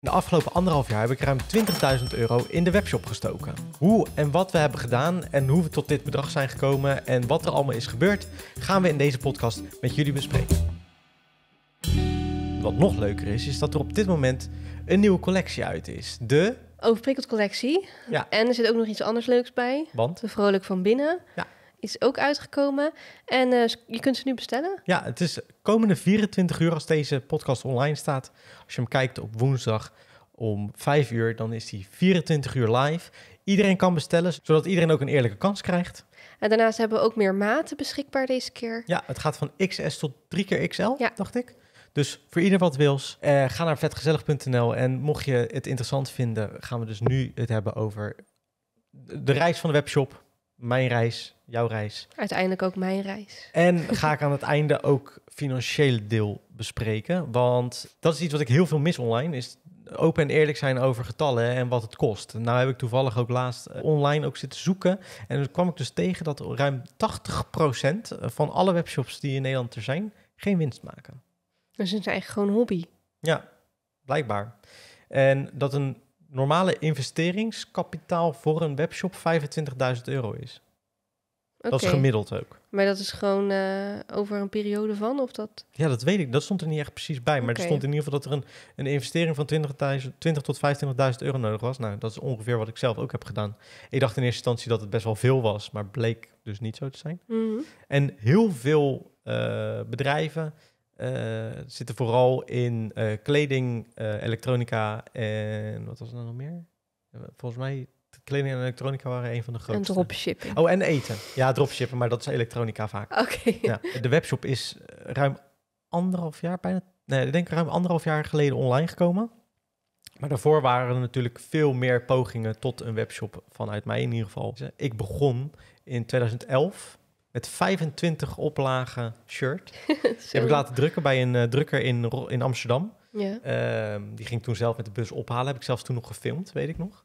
De afgelopen anderhalf jaar heb ik ruim 20.000 euro in de webshop gestoken. Hoe en wat we hebben gedaan en hoe we tot dit bedrag zijn gekomen en wat er allemaal is gebeurd, gaan we in deze podcast met jullie bespreken. Wat nog leuker is, is dat er op dit moment een nieuwe collectie uit is. De... Overprikkeld collectie. Ja. En er zit ook nog iets anders leuks bij. Want? De Vrolijk van Binnen. Ja is ook uitgekomen. En eh, je kunt ze nu bestellen. Ja, het is komende 24 uur als deze podcast online staat. Als je hem kijkt op woensdag om 5 uur, dan is die 24 uur live. Iedereen kan bestellen, zodat iedereen ook een eerlijke kans krijgt. En daarnaast hebben we ook meer maten beschikbaar deze keer. Ja, het gaat van XS tot 3 keer XL, dacht ik. Dus voor ieder wat wils, eh, ga naar vetgezellig.nl. En mocht je het interessant vinden, gaan we dus nu het hebben over de reis van de webshop mijn reis, jouw reis. Uiteindelijk ook mijn reis. En ga ik aan het einde ook financieel deel bespreken. Want dat is iets wat ik heel veel mis online. Is open en eerlijk zijn over getallen en wat het kost. Nou heb ik toevallig ook laatst eh, online ook zitten zoeken. En toen kwam ik dus tegen dat ruim 80% van alle webshops die in Nederland er zijn, geen winst maken. Dus het is eigenlijk gewoon hobby. Ja, blijkbaar. En dat een normale investeringskapitaal voor een webshop 25.000 euro is. Dat is gemiddeld ook. Maar dat is gewoon eh, over een periode van, of dat? Ja, dat weet ik. Dat stond er niet echt precies bij. Maar er stond in ieder geval dat er een, een investering van 20.000 20 tot 25.000 euro nodig was. Nou, dat is ongeveer wat ik zelf ook heb gedaan. Ik dacht in eerste instantie dat het best wel veel was, maar bleek dus niet zo te zijn. Mhm. En heel veel eh, bedrijven eh, zitten vooral in eh, kleding, eh, elektronica en wat was er nog meer? Volgens mij kleding en elektronica waren een van de grootste. En dropshipping. Oh, en eten. Ja, dropshippen, maar dat is elektronica vaak. Oké. Ja, de webshop is ruim anderhalf jaar, bijna, nee, ik denk ruim anderhalf jaar geleden online gekomen. Maar daarvoor waren er natuurlijk veel meer pogingen tot een webshop vanuit mij in ieder geval. Ik begon in 2011 het 25 oplagen shirt. heb ik laten drukken bij een eh, drukker in, in Amsterdam. Ehm, die ging toen zelf met de bus ophalen. Heb ik zelfs toen nog gefilmd, weet ik nog.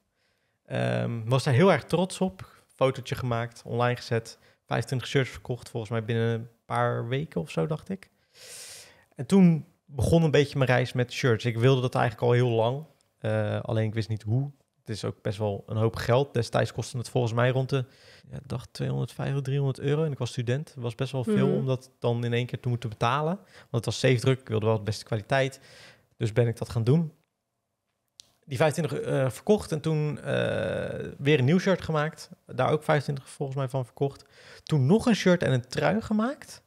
Ehm, was daar heel erg trots op. Fotootje gemaakt, online gezet. 25 shirts verkocht, volgens mij binnen een paar weken of zo, dacht ik. En toen begon een beetje mijn reis met shirts. Ik wilde dat eigenlijk al heel lang. Eh, alleen ik wist niet hoe. Het is ook best wel een hoop geld. Destijds kostte het volgens mij rond de ja, dacht 500, 300 euro. En ik was student. Het was best wel veel mhm. om dat dan in één keer te moeten betalen. Want het was safe druk. Ik wilde wel de beste kwaliteit. Dus ben ik dat gaan doen. Die 25 uh, eh, verkocht en toen eh, weer een nieuw shirt gemaakt. Daar ook 25 volgens mij van verkocht. Toen nog een shirt en een trui gemaakt.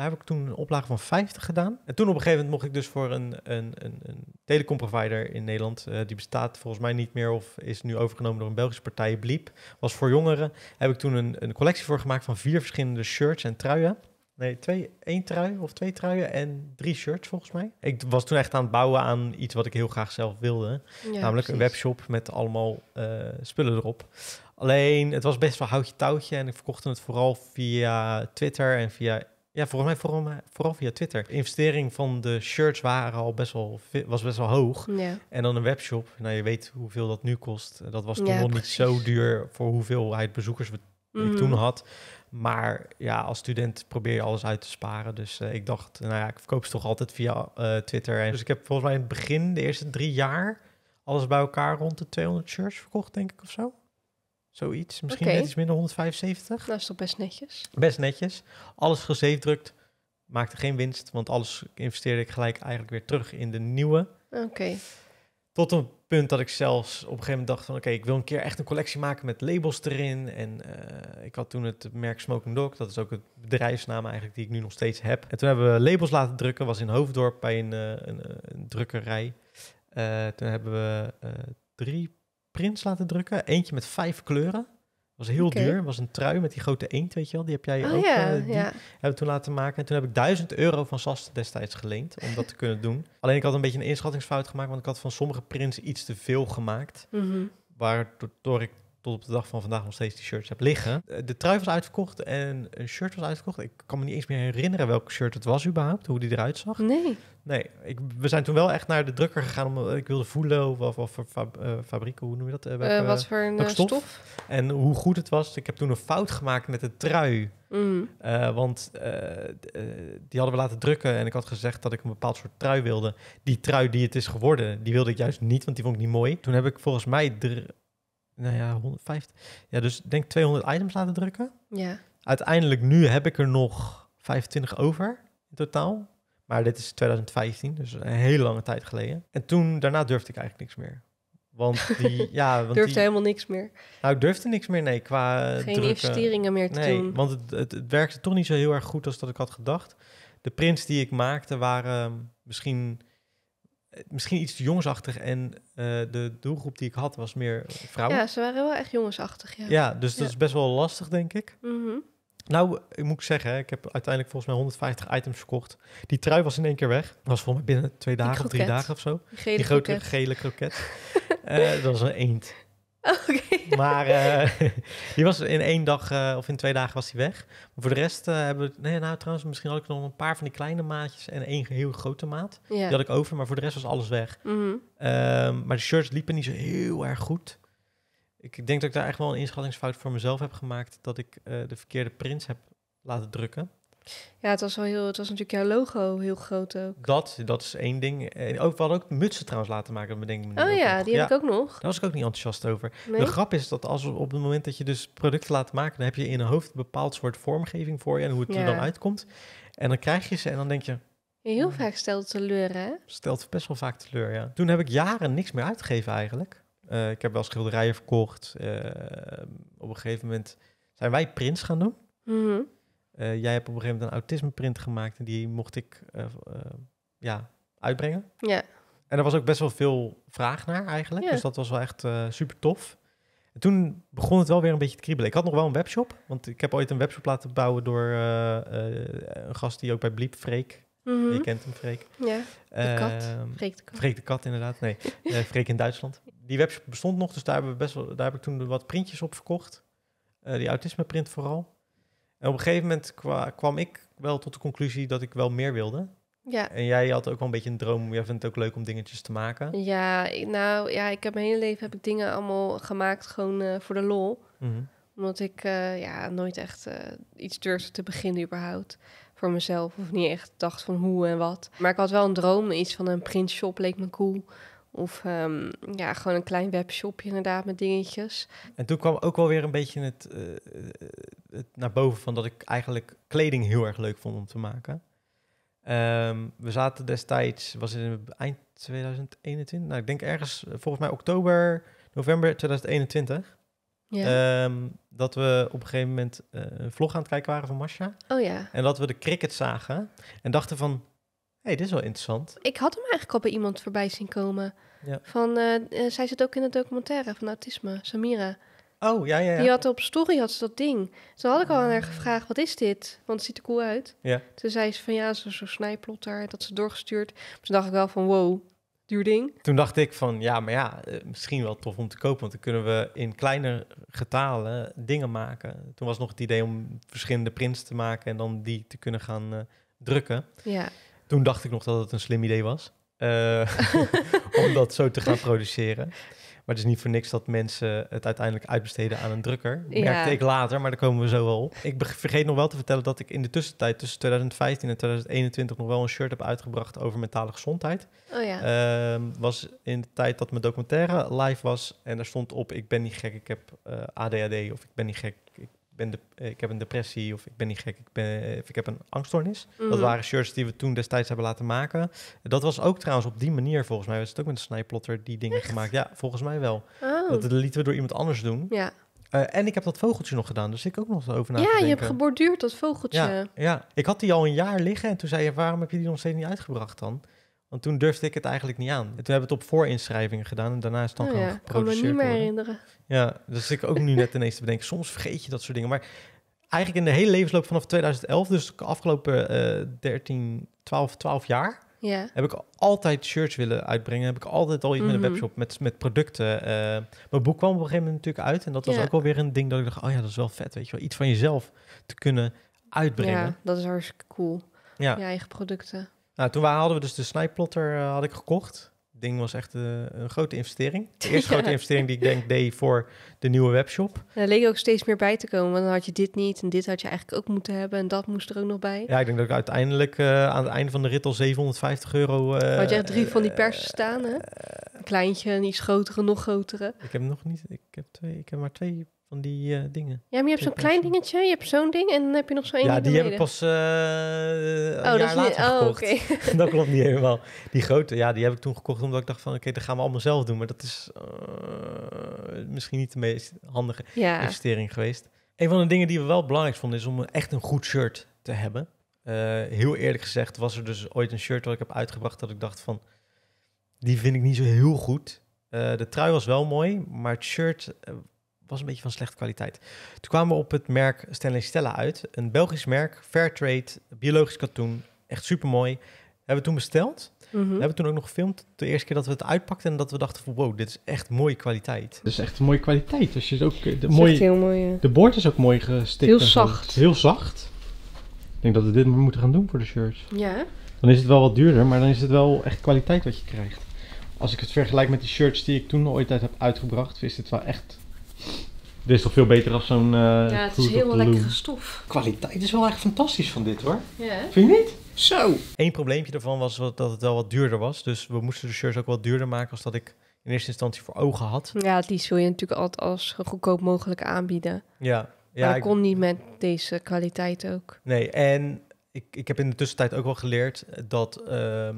Daar heb ik toen een oplage van 50 gedaan. En toen op een gegeven moment mocht ik dus voor een, een, een, een telecomprovider in Nederland. Eh, die bestaat volgens mij niet meer of is nu overgenomen door een Belgische partij, Bliep. Was voor jongeren. heb ik toen een, een collectie voor gemaakt van vier verschillende shirts en truien. Nee, twee, één trui of twee truien en drie shirts volgens mij. Ik was toen echt aan het bouwen aan iets wat ik heel graag zelf wilde. namelijk een webshop met allemaal eh, spullen erop. Alleen, het was best wel houtje touwtje en ik verkocht het vooral via Twitter en via ja, volgens mij eh, vooral, via Twitter. De investering van de shirts waren al best wel, was best wel hoog. Ja. En dan een webshop. Nou, je weet hoeveel dat nu kost. Eh, dat was toen nog niet zo duur voor hoeveelheid bezoekers we ik mhm. toen had. Maar ja, als student probeer je alles uit te sparen. Dus eh, ik dacht, nou ja, ik verkoop ze toch altijd via Twitter. dus ik heb volgens mij in het begin, de eerste drie jaar, alles bij elkaar rond de 200 shirts verkocht, denk ik of zo. Zoiets. Misschien okay. net iets minder 175. Dat is toch best netjes? Best netjes. Alles gezeefdrukt. Maakte geen winst, want alles investeerde ik gelijk eigenlijk weer terug in de nieuwe. Oké. Tot een punt dat ik zelfs op een gegeven moment dacht van... oké, ik wil een keer echt een collectie maken met labels erin. En eh, ik had toen het merk Smoking Dog. Dat is ook het bedrijfsnaam eigenlijk die ik nu nog steeds heb. En toen hebben we labels laten drukken. was in Hoofddorp bij een, eh, een, eh, een drukkerij. toen hebben we drie prints laten drukken. Eentje met vijf kleuren. Was heel duur. Was een trui met die grote eend, weet je wel. Die heb jij oh ook. Ja, eh, die ja. Hebben toen laten maken. En toen heb ik duizend euro van Sast destijds geleend om dat te kunnen doen. Alleen ik had een beetje een inschattingsfout gemaakt, want ik had van sommige prints iets te veel gemaakt. Mm -hmm. Waardoor ik tot op de dag van vandaag nog steeds die shirts heb liggen. Eh, de trui was uitverkocht en een shirt was uitverkocht. Ik kan me niet eens meer herinneren welk shirt het was überhaupt, hoe die eruit zag. Nee. Nee, ik, we zijn toen wel echt naar de drukker gegaan om ik wilde voelen of, of, of fab, eh, hoe noem je dat? Uh, wat voor een stof? En hoe goed het was. Ik heb toen een fout gemaakt met de trui. Mm. want die hadden we laten drukken en ik had gezegd dat ik een bepaald soort trui wilde. Die trui die het is geworden, die wilde ik juist niet, want die vond ik niet mooi. Toen heb ik volgens mij nou ja, 150. Ja, dus denk 200 items laten drukken. Ja. Uiteindelijk nu heb ik er nog 25 over in totaal. Maar dit is 2015, dus een hele lange tijd geleden. En toen, daarna durfde ik eigenlijk niks meer. Want die, ja... Want durfde helemaal niks meer? Nou, ik durfde niks meer, nee, qua Geen investeringen meer te nee, doen. want het, het, het, werkte toch niet zo heel erg goed als dat ik had gedacht. De prints die ik maakte waren misschien misschien iets jongensachtig. En eh, de doelgroep die ik had was meer vrouwen. Ja, ze waren wel echt jongensachtig. Ja, ja dus dat is best wel lastig, denk ik. Mm Nou, ik moet zeggen, ik heb uiteindelijk volgens mij 150 items verkocht. Die trui was in één keer weg. Was volgens mij binnen twee dagen of drie dagen of zo. die grote gele kroket. Eh, dat was een eend. Oké maar eh, die was in één dag eh, of in twee dagen was hij weg. Maar voor de rest eh, hebben we... Nee, nou trouwens, misschien had ik nog een paar van die kleine maatjes en één heel grote maat. Die had ik over, maar voor de rest was alles weg. Mhm. Ehm, maar de shirts liepen niet zo heel erg goed. Ik denk dat ik daar echt wel een inschattingsfout voor mezelf heb gemaakt. Dat ik de verkeerde prints heb laten drukken. Ja, het was, wel heel, het was natuurlijk jouw logo heel groot ook. Dat, dat is één ding. En ook, we ook mutsen trouwens laten maken, bedenk ik me Oh ja, die heb ik ook nog. Daar was ik ook niet enthousiast over. De grap is dat als op het moment dat je dus producten laat maken, dan heb je in een hoofd een bepaald soort vormgeving voor je en hoe het er dan uitkomt. En dan krijg je ze en dan denk je, Heel hmm. vaak stelt teleur, hè? Stelt best wel vaak teleur, ja. Toen heb ik jaren niks meer uitgegeven eigenlijk. Eh, ik heb wel schilderijen verkocht. Eh, op een gegeven moment zijn wij prins gaan doen. Mm eh, jij hebt op een gegeven moment een autismeprint gemaakt en die mocht ik eh, eh, ja, uitbrengen. Ja. En er was ook best wel veel vraag naar eigenlijk. Dus dat was wel echt super tof. En toen begon het wel weer een beetje te kriebelen. Ik had nog wel een webshop, want ik heb ooit een webshop laten bouwen door een gast die ook bij Bliep, Freek. Mhm. Je kent hem, Freek. Ja, de kat. Ehm, Freek de kat. Freek de kat, inderdaad. Nee, Freek in Duitsland. Die webshop bestond nog, dus daar, hebben we best wel, daar heb ik toen wat printjes op verkocht. die autismeprint vooral. En op een gegeven moment kwam ik wel tot de conclusie dat ik wel meer wilde. Ja. En jij had ook wel een beetje een droom. Jij vindt het ook leuk om dingetjes te maken. Ja, ik, nou ja, ik heb mijn hele leven heb ik dingen allemaal gemaakt gewoon eh, voor de lol. Mhm. Omdat ik eh, ja, nooit echt eh, iets durfde te beginnen überhaupt. Voor mezelf. Of niet echt dacht van hoe en wat. Maar ik had wel een droom. Iets van een printshop leek me cool. Of ehm, ja, gewoon een klein webshopje inderdaad met dingetjes. En toen kwam ook wel weer een beetje het, eh, eh, naar boven van dat ik eigenlijk kleding heel erg leuk vond om te maken. Ehm, we zaten destijds, was het eind 2021? Nou, ik denk ergens eh, volgens mij oktober, november 2021. Ja. Ehm, dat we op een gegeven moment een vlog aan het kijken waren van Masha. Oh ja. En dat we de cricket zagen en dachten van, hey, dit is wel interessant. Ik had hem eigenlijk al bij iemand voorbij zien komen. Ja. Van, eh, eh, zij zit ook in het documentaire van autisme, Samira. Oh, ja, ja, ja. Die had op story had ze dat ding. Toen had ik al aan haar gevraagd, wat is dit? Want het ziet er cool uit. Ja. Toen zei ze van, ja, zo'n zo snijplotter, dat ze doorgestuurd. Toen dacht ik wel van, wow, duur ding. Toen dacht ik van, ja, maar ja, eh, misschien wel tof om te kopen. Want dan kunnen we in kleine getalen dingen maken. Toen was nog het idee om verschillende prints te maken... en dan die te kunnen gaan drukken. Ja. Toen dacht ik nog dat het een slim idee was. Eh, om dat zo te gaan produceren. Maar het is niet voor niks dat mensen het uiteindelijk uitbesteden aan een drukker. Merkte ik later, maar daar komen we zo wel op. Ik vergeet nog wel te vertellen dat ik in de tussentijd tussen 2015 en 2021 nog wel een shirt heb uitgebracht over mentale gezondheid. Oh ja. Ehm, was in de tijd dat mijn documentaire live was en daar stond op: Ik ben niet gek, ik heb eh, ADHD of ik ben niet gek, ben de, eh, ik heb een depressie of ik ben niet gek, ik, ben, eh, of ik heb een angststoornis. Dat mhm. waren shirts die we toen destijds hebben laten maken. Dat was ook trouwens op die manier volgens mij. was het ook met een snijplotter die dingen gemaakt. Ja, volgens mij wel. Oh. dat Dat lieten we door iemand anders doen. Ja. Eh, en ik heb dat vogeltje nog gedaan, dus ik ook nog over na Ja, je hebt geborduurd dat vogeltje. Ja, ja, ik had die al een jaar liggen en toen zei je, waarom heb je die nog steeds niet uitgebracht dan? Want toen durfde ik het eigenlijk niet aan. En toen hebben we het op voorinschrijvingen gedaan en daarna is het dan oh gewoon ja, geproduceerd Ik kan me niet meer herinneren. Ja, dus ik ook nu net ineens te bedenken. Soms vergeet je dat soort dingen. Maar eigenlijk in de hele levensloop vanaf 2011, dus de afgelopen uh, 13, 12, 12 jaar... Heb ik altijd shirts willen uitbrengen. Heb ik altijd al iets met een mhm. webshop, met, met producten. Eh. mijn boek kwam op een gegeven moment natuurlijk uit. En dat was ook wel weer een ding dat ik dacht, oh ja, dat is wel vet, weet je wel. Iets van jezelf te kunnen uitbrengen. Ja, dat is hartstikke cool. Ja. Je eigen producten. Nou, toen hadden we dus de snijplotter eh, had ik gekocht. Het ding was echt eh, een grote investering. De eerste grote investering die ik denk deed voor de nieuwe webshop. leek ook steeds meer bij te komen. Want dan had je dit niet en dit had je eigenlijk ook moeten hebben. En dat moest er ook nog bij. Ja, ik denk dat ik uiteindelijk eh, aan het einde van de rit al 750 euro... had je echt drie van die persen staan, hè? Een kleintje, een iets grotere, nog grotere. Ik heb nog niet... Ik heb, twee, ik heb maar twee van die eh, dingen. Ja, maar je hebt zo'n klein dingetje, je hebt zo'n ding en dan heb je nog zo'n Ja, die heb ik pas eh, oh, een jaar later niet... oh, gekocht. dat klopt niet helemaal. Die grote, ja, die heb ik toen gekocht omdat ik dacht van... oké, okay, dat gaan we allemaal zelf doen. Maar dat is eh, misschien niet de meest handige ja. investering geweest. Een van de dingen die we wel belangrijk vonden... is om echt een goed shirt te hebben. heel eerlijk gezegd was er dus ooit een shirt dat ik heb uitgebracht... dat ik dacht van, die vind ik niet zo heel goed... de trui was wel mooi, maar het shirt was een beetje van slechte kwaliteit. Toen kwamen we op het merk Stanley Stella uit. Een Belgisch merk, Fairtrade, biologisch katoen. Echt supermooi. Hebben we toen besteld. Mm -hmm. We hebben toen ook nog gefilmd. De eerste keer dat we het uitpakten en dat we dachten van wow, dit is echt mooie kwaliteit. Dit is echt mooie kwaliteit. Dus je eh, is ook de, mooie, heel mooi, eh. de boord is ook mooi gestikt. Heel zacht. Heel zacht. Ik denk dat we dit moeten gaan doen voor de shirts. Ja. Dan is het wel wat duurder, maar dan is het wel echt kwaliteit wat je krijgt. Als ik het vergelijk met de shirts die ik toen ooit uit heb uitgebracht, is dit wel echt dit is toch veel beter als zo'n. Uh, ja, het is heel lekkere stof. Kwaliteit is wel echt fantastisch van dit hoor. Vind je niet? Zo. Eén probleempje daarvan was dat het wel wat duurder was. Dus we moesten de shirts ook wat duurder maken als dat ik in eerste instantie voor ogen had. Ja, die wil je natuurlijk altijd als goedkoop mogelijk aanbieden. Ja. ja maar dat kon niet met deze kwaliteit ook. Nee, en ik, ik heb in de tussentijd ook wel geleerd dat ehm,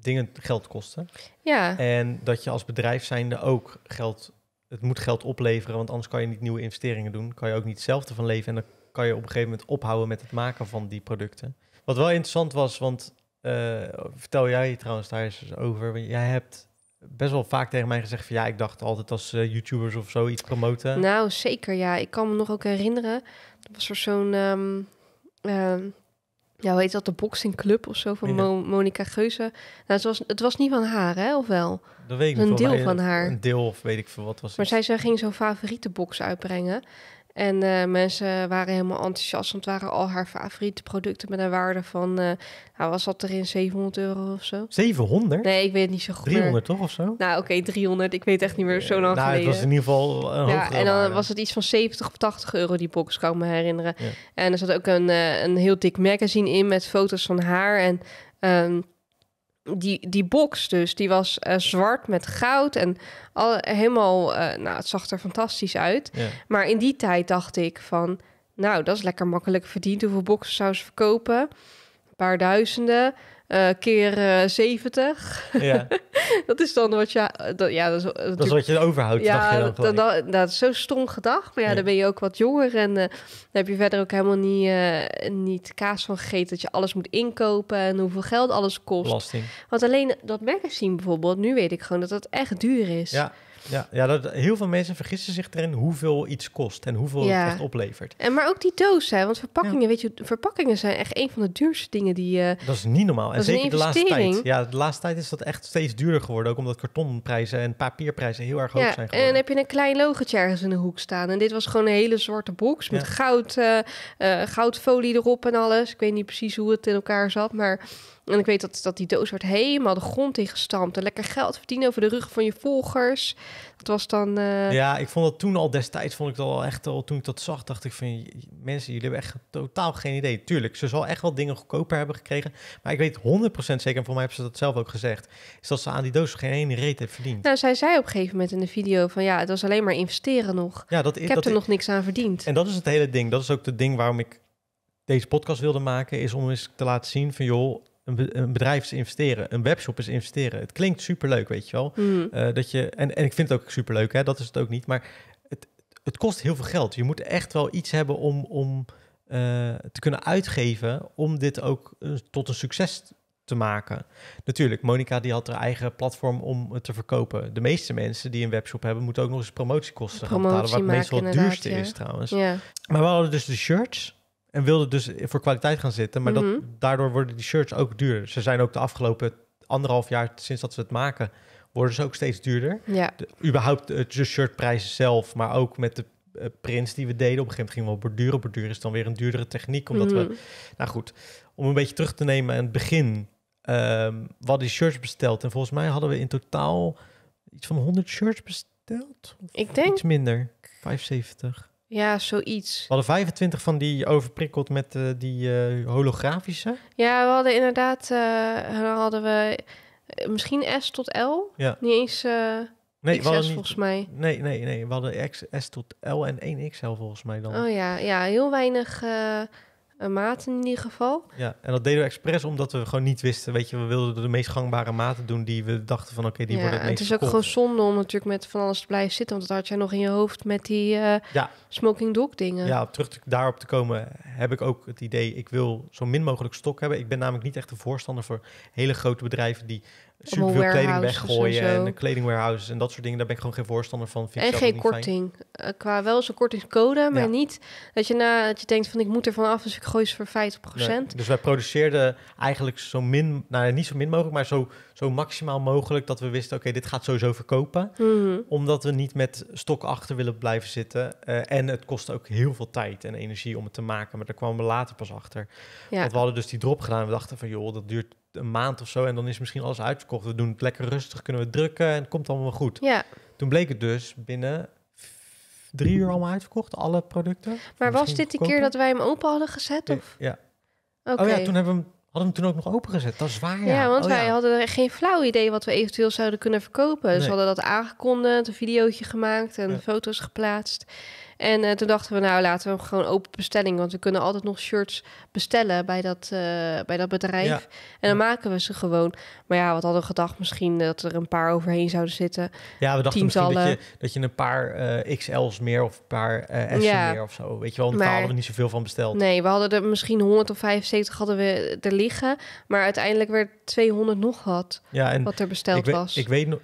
dingen geld kosten. Ja. En dat je als bedrijf zijnde ook geld het moet geld opleveren, want anders kan je niet nieuwe investeringen doen. Kan je ook niet hetzelfde van leven en dan kan je op een gegeven moment ophouden met het maken van die producten. Wat wel interessant was, want eh, vertel jij trouwens daar eens dus over. Jij hebt best wel vaak tegen mij gezegd van ja, ik dacht altijd als eh, YouTubers of zo iets promoten. Nou, zeker ja. Ik kan me nog ook herinneren, dat was er zo'n ehm, ehm, ja, weet dat, de boxingclub of zo van Monica Geuze. Nou, het, was, het was niet van haar, hè, of wel? Een deel van haar. Een deel of weet ik veel wat was. Maar zij, zij ging zo'n favoriete box uitbrengen. En eh, mensen waren helemaal enthousiast, want het waren al haar favoriete producten met een waarde van, uh, was dat erin 700 euro of zo? 700? Nee, ik weet het niet zo goed. 300 toch of zo? Nou, oké, 300. Ik weet echt niet meer zo lang nou, geleden. Nou, het was in ieder geval eh, een Ja, en dan was het iets van 70 of 80 euro die box, kan ik me herinneren. En er zat ook een, eh, een heel dik magazine in met foto's van haar en... Ehm, die, die box dus, die was eh, zwart met goud en al, helemaal, eh, nou, het zag er fantastisch uit. Maar in die tijd dacht ik van, nou, dat is lekker makkelijk verdiend. Hoeveel boxen zou ze verkopen? Een paar duizenden uh, keer 70. Eh, ja. dat is dan wat je... Dat, ja, dat, is, dat is wat je overhoudt, ja, je dan dat, dat, is zo stom gedacht. Maar ja, dan ben je ook wat jonger. En uh, dan heb je verder ook helemaal niet, niet kaas van gegeten... dat je alles moet inkopen en hoeveel geld alles kost. Belasting. Want alleen dat magazine bijvoorbeeld... nu weet ik gewoon dat dat echt duur is. Ja. Ja, ja dat, heel veel mensen vergissen zich erin hoeveel iets kost en hoeveel het echt oplevert. En maar ook die doos, hè, want verpakkingen, weet je, verpakkingen zijn echt een van de duurste dingen die. Uh, dat is niet normaal. En zeker de laatste tijd. Ja, de laatste tijd is dat echt steeds duurder geworden. Ook omdat kartonprijzen en papierprijzen heel erg hoog zijn geworden. En heb je een klein logotje ergens in de hoek staan. En dit was gewoon een hele zwarte box met goud, uh, goudfolie erop en alles. Ik weet niet precies hoe het in elkaar zat, maar en ik weet dat, dat die doos werd helemaal de grond ingestampt. En lekker geld verdienen over de rug van je volgers. Dat was dan... Eh, ja, ik vond dat toen al destijds, vond ik dat al echt al... Toen ik dat zag, dacht ik van... Mensen, jullie hebben echt totaal geen idee. Tuurlijk, ze zal echt wel dingen goedkoper hebben gekregen. Maar ik weet 100% zeker, en voor mij hebben ze dat zelf ook gezegd... is dat ze aan die doos geen ene reet heeft verdiend. Nou, zij zei op een gegeven moment in de video van... Ja, het was alleen maar investeren nog. Ja, dat, ik heb er nog niks aan verdiend. En dat is het hele ding. Dat is ook het ding waarom ik deze podcast wilde maken, is om eens te laten zien van joh, een, bedrijf is investeren, een webshop is investeren. Het klinkt superleuk, weet je wel. Hmm. Eh, dat je, en, en ik vind het ook superleuk, hè, dat is het ook niet. Maar het, het kost heel veel geld. Je moet echt wel iets hebben om, om eh, te kunnen uitgeven om dit ook eh, tot een succes te maken. Natuurlijk, Monica die had haar eigen platform om het te verkopen. De meeste mensen die een webshop hebben, moeten ook nog eens promotiekosten gaan betalen. Wat meestal het duurste is trouwens. Ja. Maar we hadden dus de shirts. En wilde dus voor kwaliteit gaan zitten. Maar dat, mhm. daardoor worden die shirts ook duur. Ze zijn ook de afgelopen anderhalf jaar sinds dat ze het maken, worden ze ook steeds duurder. Ja. De, überhaupt eh, de shirtprijzen zelf, maar ook met de eh, prints die we deden. Op een gegeven moment gingen we borduren. Borduren is dan weer een duurdere techniek, omdat mm -hmm. we... Mhm. Nou goed, om een beetje terug te nemen aan het begin. Ehm, wat die shirts besteld. En volgens mij hadden we in totaal iets van 100 shirts besteld. Ik denk... Iets minder, 75. Ja, zoiets. We hadden 25 van die overprikkeld met eh, die eh, holografische. Ja, we hadden inderdaad, eh, hadden we misschien S tot L. Ja. Niet eens nee, XS volgens mij. Nee, nee, nee. We hadden X, S tot L en 1XL volgens mij dan. Oh ja, ja heel weinig Maten maat in ieder geval. Ja, en dat deden we expres omdat we gewoon niet wisten. Weet je, we wilden de meest gangbare maten doen die we dachten van oké, die ja, worden het meest het is ook gewoon zonde om natuurlijk met van alles te blijven zitten. Want dat had jij nog in je hoofd met die eh, smoking dog dingen. Ja, terug daarop te komen heb ik ook het idee, ik wil zo min mogelijk stok hebben. Ik ben namelijk niet echt een voorstander voor hele grote bedrijven die super veel kleding weggooien en, en eh, warehouses en dat soort dingen. Daar ben ik gewoon geen voorstander van. en geen korting. Eh, qua wel zo'n kortingscode, maar niet dat je, na, dat je denkt van ik moet er van af, dus ik gooi ze voor 50%. procent dus wij produceerden eigenlijk zo min, naar nou, niet zo min mogelijk, maar zo, zo maximaal mogelijk dat we wisten oké, dit gaat sowieso verkopen. Mhm. Omdat we niet met stok achter willen blijven zitten. Eh, en het kost ook heel veel tijd en energie om het te maken, maar daar kwamen we later pas achter. Ja. Want we hadden dus die drop gedaan we dachten van joh, dat duurt een maand of zo en dan is misschien alles uitverkocht. We doen het lekker rustig, kunnen we drukken en het komt allemaal goed. Ja. Toen bleek het dus binnen drie uur allemaal uitverkocht, alle producten. Maar was dit de keer dat wij hem open hadden gezet? of? Ja. Okay. Oh ja, toen hebben we hem, hadden we hem toen ook nog open gezet. Dat is waar, ja. want oh wij ja. hadden geen flauw idee wat we eventueel zouden kunnen verkopen. Dus hadden dat aangekondigd, een videootje gemaakt en foto's geplaatst. En eh, toen dachten we, nou laten we hem gewoon open bestelling. Want we kunnen altijd nog shirts bestellen bij dat, eh, bij dat bedrijf. En dan maken we ze gewoon. Maar ja, wat hadden we gedacht? Misschien dat er een paar overheen zouden zitten. Ja, we dachten misschien dat je, dat je een paar eh, XL's meer of een paar S's meer of zo. Weet je wel, want daar hadden we niet zoveel van besteld. Nee, we hadden er misschien 175 hadden we er liggen. Maar uiteindelijk werd 200 nog wat, ja, en wat er besteld ik weet, was. Ik weet nog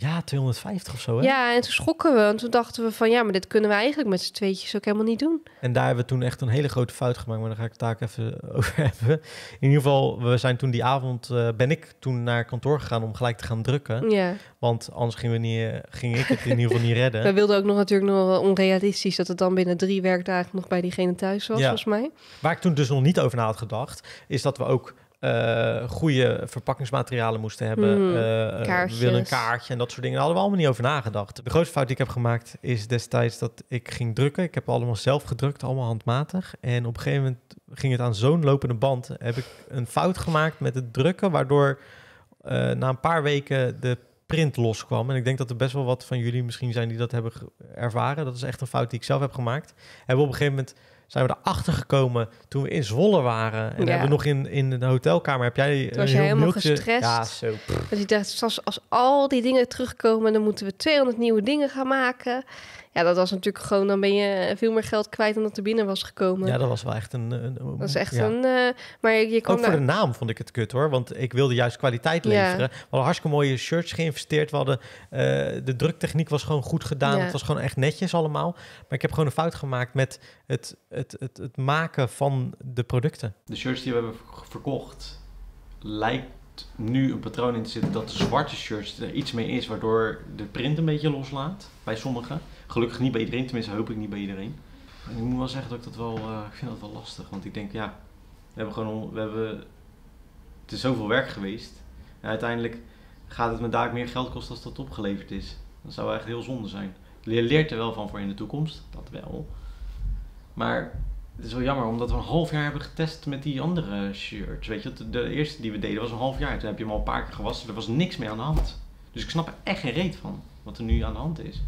ja, 250 of zo. Hè? Ja, en toen schrokken we. En toen dachten we van ja, maar dit kunnen we eigenlijk met z'n tweetjes ook helemaal niet doen. En daar hebben we toen echt een hele grote fout gemaakt. Maar daar ga ik het taak even over hebben. In ieder geval, we zijn toen die avond eh, ben ik toen naar kantoor gegaan om gelijk te gaan drukken. Ja. Want anders gingen we niet, eh, ging ik het in ieder geval niet redden. We wilden ook nog natuurlijk nog wel onrealistisch dat het dan binnen drie werkdagen nog bij diegene thuis was, volgens mij. Waar ik toen dus nog niet over na had gedacht, is dat we ook uh, goede verpakkingsmaterialen moesten hebben. Mm, uh, we een kaartje en dat soort dingen. Daar hadden we allemaal niet over nagedacht. De grootste fout die ik heb gemaakt is destijds dat ik ging drukken. Ik heb allemaal zelf gedrukt, allemaal handmatig. En op een gegeven moment ging het aan zo'n lopende band. Heb ik een fout gemaakt met het drukken, waardoor eh, na een paar weken de print loskwam. En ik denk dat er best wel wat van jullie misschien zijn die dat hebben ervaren. Dat is echt een fout die ik zelf heb gemaakt. Hebben op een gegeven moment zijn we erachter gekomen toen we in Zwolle waren. En hebben we nog in, in de hotelkamer, heb jij was eh, een helemaal gestrest. Ja, zo. Dus ik dacht, als, als al die dingen terugkomen, dan moeten we 200 nieuwe dingen gaan maken. Ja, dat was natuurlijk gewoon, dan ben je veel meer geld kwijt dan dat er binnen was gekomen. Ja, dat was wel echt een... Eh, dat is echt een... Eh, maar je, kon Ook voor de naam vond ik het kut hoor, want ik wilde juist kwaliteit leveren. We hadden hartstikke mooie shirts geïnvesteerd, we hadden... Eh, de druktechniek was gewoon goed gedaan, het was gewoon echt netjes allemaal. Maar ik heb gewoon een fout gemaakt met het, het, het, het maken van de producten. De shirts die we hebben verkocht, lijkt nu een patroon in te zitten dat de zwarte shirts er iets mee is, waardoor de print een beetje loslaat bij sommigen. Gelukkig niet bij iedereen, tenminste hoop ik niet bij iedereen. En ik moet wel zeggen dat ik dat wel, eh, ik vind dat wel lastig. Want ik denk, ja, we hebben gewoon, we hebben, het is zoveel werk geweest. En uiteindelijk gaat het me daar meer geld kosten als dat opgeleverd is. Dat zou echt heel zonde zijn. Je leert er wel van voor in de toekomst, dat wel. Maar het is wel jammer, omdat we een half jaar hebben getest met die andere shirts. Weet je, de, de eerste die we deden was een half jaar. Toen heb je hem al een paar keer gewassen. Er was niks meer aan de hand. Dus ik snap er echt geen reet van, wat er nu aan de hand is.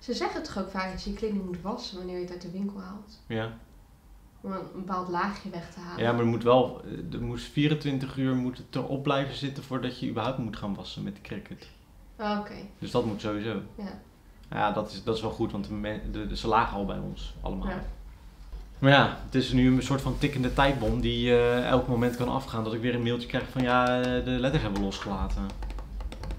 Ze zeggen toch ook vaak dat je je kleding moet wassen wanneer je het uit de winkel haalt. Ja. Om een bepaald laagje weg te halen. Ja, maar er moet wel, eh, er moest 24 uur moet het erop blijven zitten voordat je überhaupt moet gaan wassen met de cricket. Oh, oké. Dus dat moet sowieso. Ja. Ja, dat is, dat is wel goed, want de, de, de ze lagen al bij ons allemaal. Ja. Maar ja, het is nu een soort van tikkende tijdbom die uh, elk moment kan afgaan. Dat ik weer een mailtje krijg van ja, eh, de letter hebben losgelaten.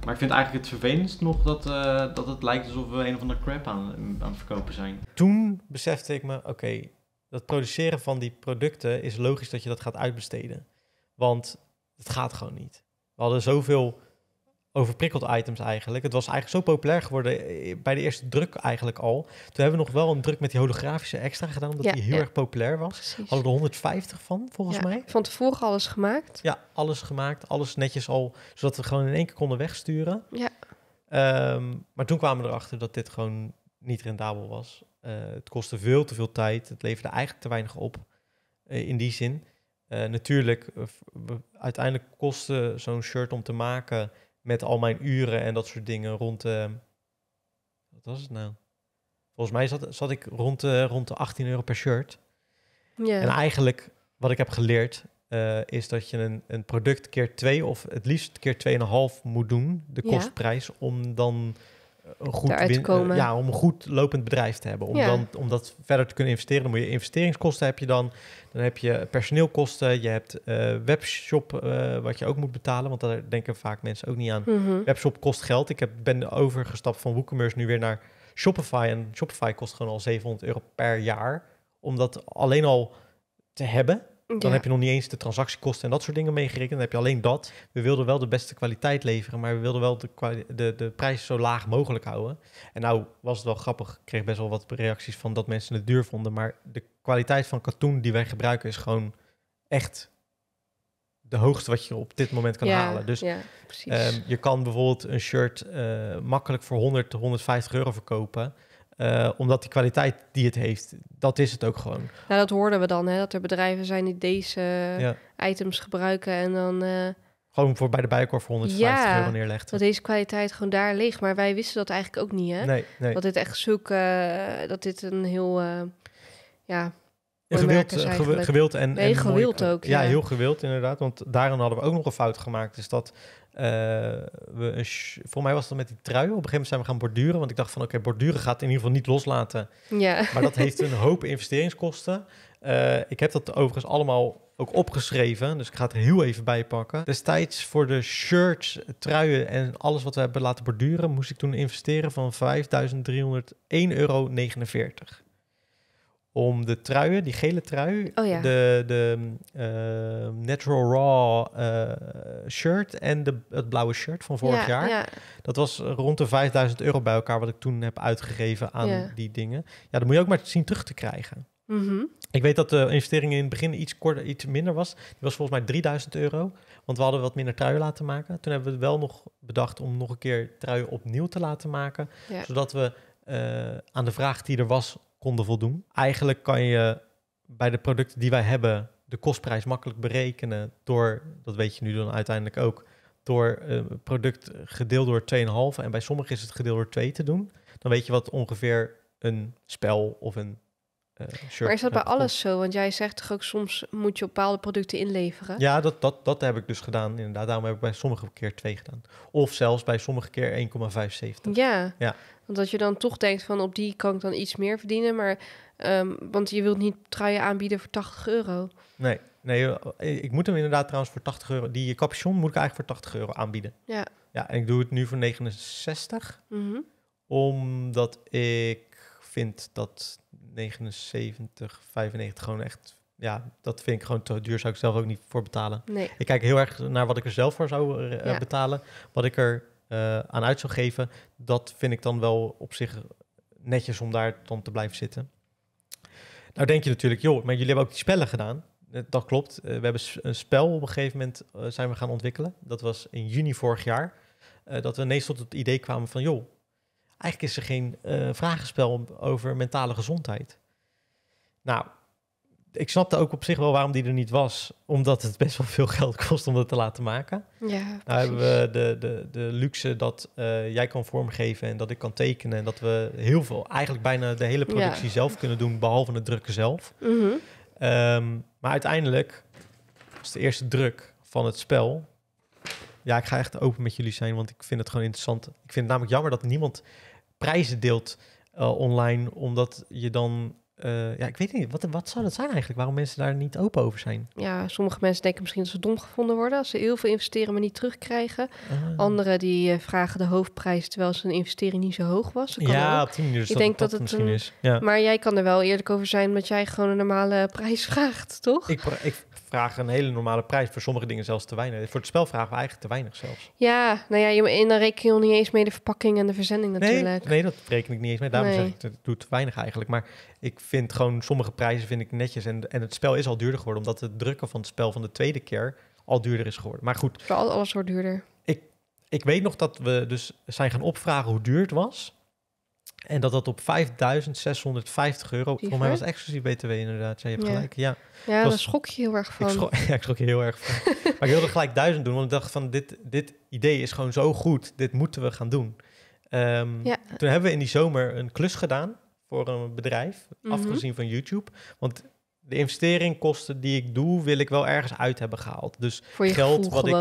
Maar ik vind eigenlijk het vervelendst nog dat, eh, dat het lijkt alsof we een of andere crap aan, aan het verkopen zijn. Toen besefte ik me, oké, dat produceren van die producten is logisch dat je dat gaat uitbesteden. Want het gaat gewoon niet. We hadden zoveel overprikkeld items eigenlijk. Het was eigenlijk zo populair geworden eh, bij de eerste druk eigenlijk al. Toen hebben we nog wel een druk met die holografische extra gedaan, omdat die heel erg populair was. Precies. Hadden er 150 van, volgens mij. Van tevoren alles gemaakt. Ja, alles gemaakt, alles netjes al, zodat we gewoon in één keer konden wegsturen. Ja. Ehm, maar toen kwamen we erachter dat dit gewoon niet rendabel was. Eh, het kostte veel te veel tijd, het leverde eigenlijk te weinig op eh, in die zin. natuurlijk, uiteindelijk kostte zo'n shirt om te maken met al mijn uren en dat soort dingen rond eh, Wat was het nou? Volgens mij zat, zat ik rond de, eh, rond de 18 euro per shirt. Ja. En eigenlijk wat ik heb geleerd eh, is dat je een, een product keer twee of het liefst keer 2,5 moet doen, de kostprijs, om dan eh, goed eh, ja, om een goed lopend bedrijf te hebben. Om, dan, om dat verder te kunnen investeren, dan moet je investeringskosten heb je dan. Dan heb je personeelkosten, je hebt eh, webshop wat je ook moet betalen. Want daar denken vaak mensen ook niet aan. Mhm. Webshop kost geld. Ik heb, ben overgestapt van WooCommerce nu weer naar Shopify. En Shopify kost gewoon al 700 euro per jaar. Om dat alleen al te hebben. Dan heb je nog niet eens de transactiekosten en dat soort dingen meegerekend. Dan heb je alleen dat. We wilden wel de beste kwaliteit leveren, maar we wilden wel de, de, de prijs zo laag mogelijk houden. En nou was het wel grappig. Ik kreeg best wel wat reacties van dat mensen het duur vonden. Maar de kwaliteit van katoen die wij gebruiken is gewoon echt de hoogste wat je op dit moment kan halen. Dus ja, ehm, je kan bijvoorbeeld een shirt eh, makkelijk voor 100, 150 euro verkopen. Eh, omdat die kwaliteit die het heeft, dat is het ook gewoon. Nou, dat hoorden we dan, hè? dat er bedrijven zijn die deze items gebruiken en dan... Eh, gewoon voor bij de Bijenkorf voor 150 ja, euro neerlegt. dat deze kwaliteit gewoon daar ligt. Maar wij wisten dat eigenlijk ook niet, hè? Nee, nee. Dat dit echt zoek, eh, dat dit een heel... ja, ja, gewild, eh, en, gewild ook. Ja, heel gewild inderdaad. Want daarin hadden we ook nog een fout gemaakt. Is dat eh, we voor mij was dat met die trui. Op een gegeven moment zijn we gaan borduren. Want ik dacht van oké, borduren gaat in ieder geval niet loslaten. Ja. Maar dat heeft een hoop investeringskosten. Eh, ik heb dat overigens allemaal ook opgeschreven. Dus ik ga het heel even bijpakken. Destijds voor de shirts, truien en alles wat we hebben laten borduren, moest ik toen investeren van 5.301,49 euro om de truien, die gele trui, oh de, de ehm, Natural Raw eh, shirt en de, het blauwe shirt van vorig jaar. Dat was rond de 5000 euro bij elkaar wat ik toen heb uitgegeven aan die dingen. Ja, dat moet je ook maar zien terug te krijgen. Mhm. Ik weet dat de investering in het begin iets, korter, iets minder was. Die was volgens mij 3000 euro. Want we hadden wat minder truien laten maken. Toen hebben we wel nog bedacht om nog een keer truien opnieuw te laten maken. Zodat we eh, aan de vraag die er was konden voldoen. Eigenlijk kan je bij de producten die wij hebben de kostprijs makkelijk berekenen door, dat weet je nu dan uiteindelijk ook, door uh, product gedeeld door 2,5 en bij sommigen is het gedeeld door 2 te doen. Dan weet je wat ongeveer een spel of een eh, maar is dat bij alles zo? Want jij zegt toch ook soms moet je bepaalde producten inleveren? Ja, dat, dat, dat heb ik dus gedaan inderdaad. Daarom heb ik bij sommige keer twee gedaan. Of zelfs bij sommige keer 1,75. Ja. ja, want dat je dan toch denkt van op die kan ik dan iets meer verdienen. Maar, ehm, want je wilt niet truien aanbieden voor 80 euro. Nee, nee, eh, ik moet hem inderdaad trouwens voor 80 euro. Die eh, capuchon moet ik eigenlijk voor 80 euro aanbieden. Ja. Ja, en ik doe het nu voor 69. Mhm. Omdat ik vind dat 79, 95 gewoon echt... Ja, dat vind ik gewoon te duur. Zou ik zelf ook niet voor betalen. Nee. Ik kijk heel erg naar wat ik er zelf voor zou eh, eh, betalen. Wat ik er eh, aan uit zou geven, dat vind ik dan wel op zich netjes om daar dan te blijven zitten. Nou denk je natuurlijk, joh, maar jullie hebben ook die spellen gedaan. Dat klopt. we hebben een spel op een gegeven moment zijn we gaan ontwikkelen. Dat was in juni vorig jaar. dat we ineens tot het idee kwamen van, joh, Eigenlijk is er geen uh, vragenspel over mentale gezondheid. Nou, ik snapte ook op zich wel waarom die er niet was. Omdat het best wel veel geld kost om dat te laten maken. Ja, nou hebben we de, de, de luxe dat eh, jij kan vormgeven en dat ik kan tekenen. En dat we heel veel, eigenlijk bijna de hele productie zelf kunnen doen, behalve het drukken zelf. Mhm. Ehm, maar uiteindelijk was de eerste druk van het spel. Ja, ik ga echt open met jullie zijn, want ik vind het gewoon interessant. Ik vind het namelijk jammer dat niemand prijzen deelt eh, online, omdat je dan eh, ja, ik weet niet, wat, wat zou dat zijn eigenlijk? Waarom mensen daar niet open over zijn? Ja, sommige mensen denken misschien dat ze dom gevonden worden als ze heel veel investeren, maar niet terugkrijgen. Ah. Anderen die eh, vragen de hoofdprijs terwijl ze een investering niet zo hoog was. ja, dus Ik denk dat, het misschien is. Ja. Maar jij kan er wel eerlijk over zijn, dat jij gewoon een normale prijs vraagt, toch? Ik, ik vragen een hele normale prijs. Voor sommige dingen zelfs te weinig. Voor het spel vragen we eigenlijk te weinig zelfs. Ja, nou ja, en dan reken je nog niet eens mee de verpakking en de verzending natuurlijk. Nee, nee dat reken ik niet eens mee. Daarom zeg ik, het doet te weinig eigenlijk. Maar ik vind gewoon sommige prijzen vind ik netjes. En, en het spel is al duurder geworden, omdat het drukken van het spel van de tweede keer al duurder is geworden. Maar goed. Voor alles wordt duurder. Ik, ik weet nog dat we dus zijn gaan opvragen hoe duur het was. En dat dat op 5.650 euro, voor mij was exclusief BTW inderdaad, zei je hebt gelijk. Ja, ja was, daar schrok je heel erg van. Ik schrok, ja, ik je heel erg van. maar ik wilde gelijk duizend doen, want ik dacht van dit, dit idee is gewoon zo goed, dit moeten we gaan doen. Ehm, toen hebben we in die zomer een klus gedaan voor een bedrijf, mhm. afgezien van YouTube. Want de investeringkosten die ik doe, wil ik wel ergens uit hebben gehaald. Dus geld wat ik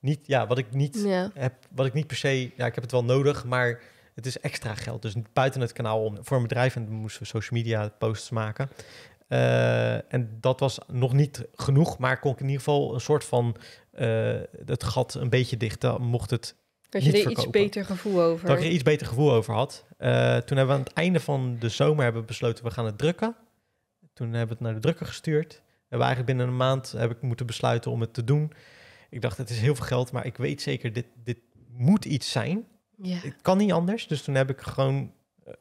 niet, ja, wat ik niet ja. heb, wat ik niet per se, ja, ik heb het wel nodig, maar het is extra geld. Dus buiten het kanaal om, voor een bedrijf. En moesten we social media posts maken. Eh, en dat was nog niet genoeg, maar kon ik in ieder geval een soort van uh, het gat een beetje dichten, mocht het. Dat je er verkopen. iets beter gevoel over. Dat ik iets beter gevoel over had. Eh, toen hebben we aan het einde van de zomer hebben besloten, we gaan het drukken. Toen hebben we het naar de drukker gestuurd. We we eigenlijk binnen een maand heb ik moeten besluiten om het te doen. Ik dacht, het is heel veel geld, maar ik weet zeker, dit, dit moet iets zijn. Het kan niet anders. Dus toen heb ik gewoon eh,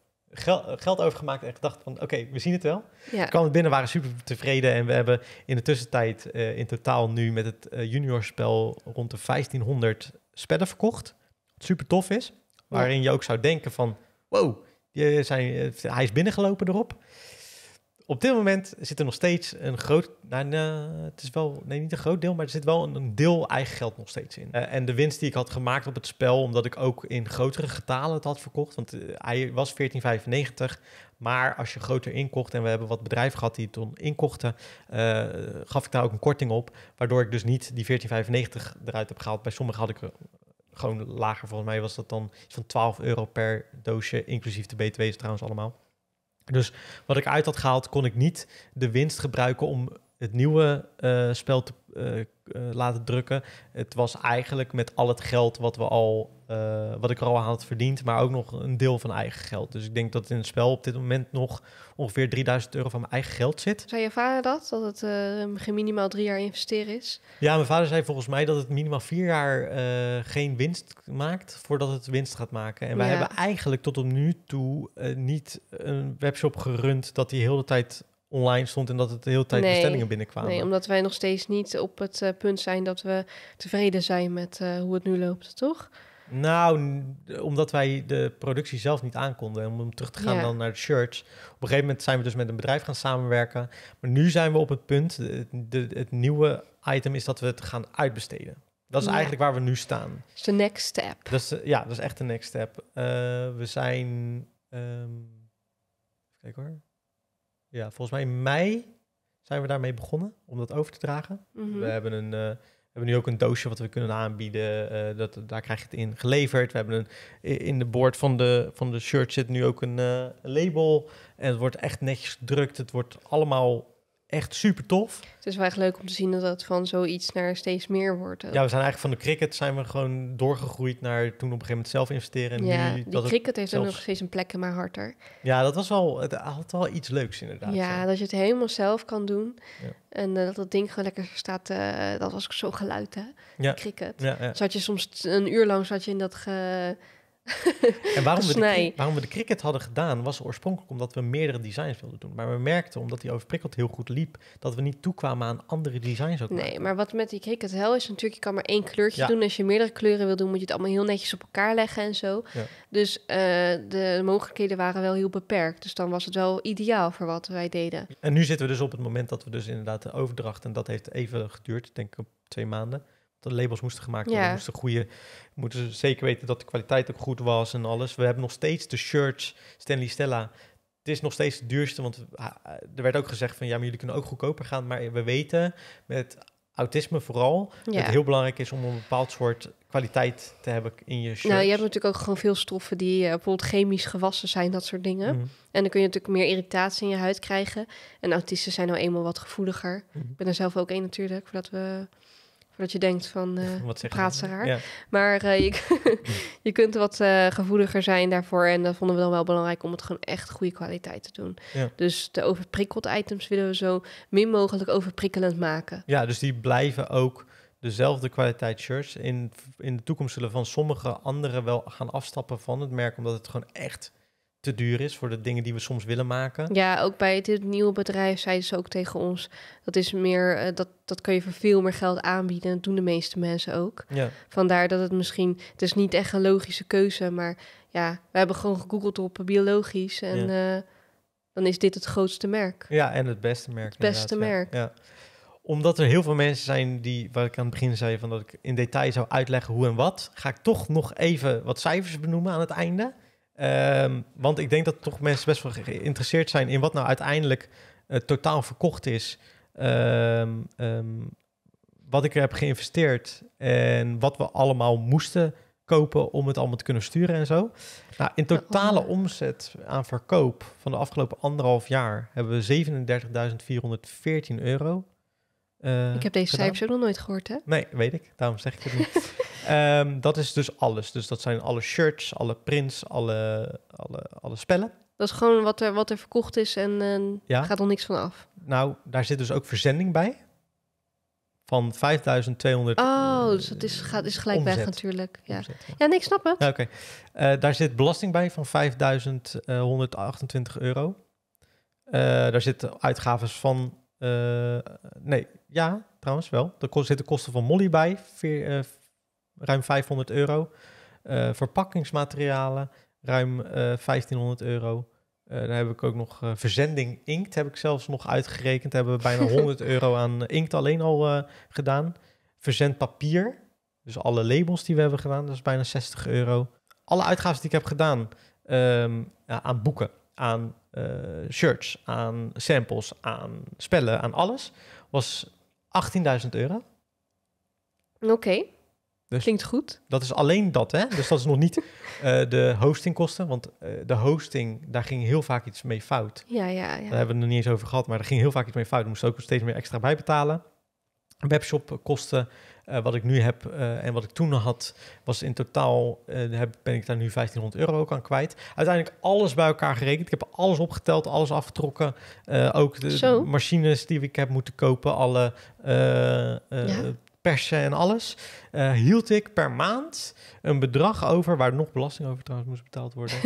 eh, geld overgemaakt en gedacht van oké, we zien het wel. Kwam het binnen, waren super tevreden. En we hebben in de tussentijd eh, in totaal nu met het uh, juniorspel rond de 1500 spellen verkocht. Wat super tof is. Waarin je ook zou denken van wow, zijn, hij is binnengelopen erop op dit moment zit er nog steeds een groot. Nou, nou, het is wel. Nee, niet een groot deel, maar er zit wel een, deel eigen geld nog steeds in. Eh, en de winst die ik had gemaakt op het spel, omdat ik ook in grotere getalen het had verkocht. Want eh, hij was 14,95. Maar als je groter inkocht, en we hebben wat bedrijven gehad die het toen inkochten, eh, gaf ik daar ook een korting op. Waardoor ik dus niet die 14,95 eruit heb gehaald. Bij sommigen had ik gewoon lager. Volgens mij was dat dan van 12 euro per doosje, inclusief de BTW's trouwens allemaal. Dus wat ik uit had gehaald, kon ik niet de winst gebruiken om het nieuwe eh, spel te eh, eh, laten drukken. Het was eigenlijk met al het geld wat, we al, uh, wat ik er al aan had verdiend, maar ook nog een deel van eigen geld. Dus ik denk dat in het spel op dit moment nog ongeveer 3000 euro van mijn eigen geld zit. Zei je vader dat? Dat het geen minimaal drie jaar investeren is? Ja, mijn vader zei volgens mij dat het minimaal vier jaar geen winst maakt voordat het winst gaat maken. En wij hebben eigenlijk tot op nu toe niet een webshop gerund dat die heel de tijd online stond en dat het de hele tijd bestellingen binnenkwamen. Nee, omdat wij nog steeds niet op het eh, punt zijn dat we tevreden zijn met eh, hoe het nu loopt, toch? Nou, omdat wij de productie zelf niet aankonden. Om terug te gaan dan naar de shirts. Op een gegeven moment zijn we dus met een bedrijf gaan samenwerken. Maar nu zijn we op het punt, de, het nieuwe item is dat we het gaan uitbesteden. Dat is eigenlijk waar we nu staan. Dat is de next step. ja, dat is echt de next step. Eh, we zijn... Um, even kijken hoor. Ja, volgens mij in mei zijn we daarmee begonnen om dat over te dragen. Mhm. We hebben een. Eh, we hebben nu ook een doosje wat we kunnen aanbieden. Eh, dat, daar krijg je het in geleverd. We hebben een, in de boord van de, van de shirt zit nu ook een eh, label. En het wordt echt netjes gedrukt. Het wordt allemaal echt super tof. Het is wel echt leuk om te zien dat het van zoiets naar steeds meer wordt. Ja, we zijn eigenlijk van de cricket zijn we gewoon doorgegroeid naar toen op een gegeven moment zelf investeren. En ja, nu, dat cricket heeft zelfs... nog steeds een plek in mijn hart. Er. Ja, dat was wel, het had wel iets leuks inderdaad. Ja, dat je het helemaal zelf kan doen. En eh, dat dat ding gewoon lekker staat, eh, dat was zo geluid hè, ja. cricket. Ja, ja. Zat je soms een uur lang zat je in dat... Ge en waarom we, de, waarom we de cricket hadden gedaan, was oorspronkelijk omdat we meerdere designs wilden doen. Maar we merkten, omdat die overprikkeld heel goed liep, dat we niet toekwamen aan andere designs ook. Nee, maar wat met die cricket hel is natuurlijk, je kan maar één kleurtje doen. Als je meerdere kleuren wil doen, moet je het allemaal heel netjes op elkaar leggen en zo. Dus eh, de mogelijkheden waren wel heel beperkt. Dus dan was het wel ideaal voor wat wij deden. En nu zitten we dus op het moment dat we dus inderdaad de overdracht, en dat heeft even geduurd, denk ik twee maanden de labels moesten gemaakt worden. Ja. Moesten goede, moeten ze zeker weten dat de kwaliteit ook goed was en alles. We hebben nog steeds de shirts Stanley Stella. Het is nog steeds het duurste, want eh, eh, er werd ook gezegd van ja, maar jullie kunnen ook goedkoper gaan. Maar we weten met autisme vooral. Dat het heel belangrijk is om een bepaald soort kwaliteit te hebben in je shirt. Nou, je hebt natuurlijk ook gewoon veel stoffen die uh, bijvoorbeeld chemisch gewassen zijn, dat soort dingen. Mhm. En dan kun je natuurlijk meer irritatie in je huid krijgen. En autisten zijn nou eenmaal wat gevoeliger. Mhm. Ik ben er zelf ook één natuurlijk, voordat we Voordat je denkt van, uh, praat ze Maar eh, je, je kunt wat uh, gevoeliger zijn daarvoor. En dat vonden we dan wel belangrijk om het gewoon echt goede kwaliteit te doen. Dus de overprikkeld items willen we zo min mogelijk overprikkelend maken. Ja, dus die blijven ook dezelfde kwaliteit shirts. In, in de toekomst zullen van sommige anderen wel gaan afstappen van het merk. Omdat het gewoon echt te duur is voor de dingen die we soms willen maken. Ja, ook bij dit nieuwe bedrijf zeiden ze ook tegen ons: dat is meer, eh, dat, dat kan je voor veel meer geld aanbieden. Dat doen de meeste mensen ook. Ja. Vandaar dat het misschien, het is niet echt een logische keuze, maar ja, we hebben gewoon gegoogeld op biologisch en eh, dan is dit het grootste merk. Ja, en het beste merk. beste merk. Ja. Omdat er heel veel mensen zijn die, waar ik aan het begin zei van dat ik in detail zou uitleggen hoe en wat, ga ik toch nog even wat cijfers benoemen aan het einde. Ehm, want ik denk dat toch mensen best wel geïnteresseerd zijn in wat nou uiteindelijk eh, totaal verkocht is. Ehm, ehm, wat ik er heb geïnvesteerd en wat we allemaal moesten kopen om het allemaal te kunnen sturen en zo. Nou, in oh, totale omzet aan verkoop van de afgelopen anderhalf jaar hebben we 37.414 euro. ik heb eh, deze cijfers ook nog nooit gehoord, hè? Nee, weet ik. Daarom zeg ik het niet. Ehm, dat is dus alles. Dus dat zijn alle shirts, alle prints, alle, alle, alle spellen. Dat is gewoon wat er, wat er verkocht is en uh, gaat er niks van af. Nou, daar zit dus ook verzending bij. Van 5200. Oh, dus dat is, gaat, is gelijk weg natuurlijk. Ja, omzet, ja. ja snap Oké. Eh, daar zit belasting bij van 5128 eh, euro. Eh, daar zitten uitgaven van. nee, ja, trouwens wel. Er zitten kosten van Molly bij, ruim 500 euro. Eh, verpakkingsmaterialen, ruim 1500 eh, euro. Eh, daar heb ik ook nog verzending inkt, heb ik zelfs nog uitgerekend. hebben we bijna 100 euro aan inkt alleen al gedaan. Verzendpapier, dus alle labels die we hebben gedaan, dat is bijna 60 euro. Alle uitgaven die ik heb gedaan ehm, aan boeken, aan shirts, aan samples, aan spellen, aan alles, was 18.000 euro. Oké. Dus Klinkt goed. Dat is alleen dat, hè? Dus dat is nog niet eh, de hostingkosten. Want eh, de hosting, daar ging heel vaak iets mee fout. Ja, ja, ja. Daar hebben we het nog niet eens over gehad, maar daar ging heel vaak iets mee fout. We moesten ook steeds meer extra bijbetalen. Webshopkosten, eh, wat ik nu heb en wat ik toen had, was in totaal, heb, ben ik daar nu 1500 euro ook aan kwijt. Uiteindelijk alles bij elkaar gerekend. Ik heb alles opgeteld, alles afgetrokken. ook de, machines die ik heb moeten kopen, alle persen en alles, eh, hield ik per maand een bedrag over, waar nog belasting over trouwens moest betaald worden.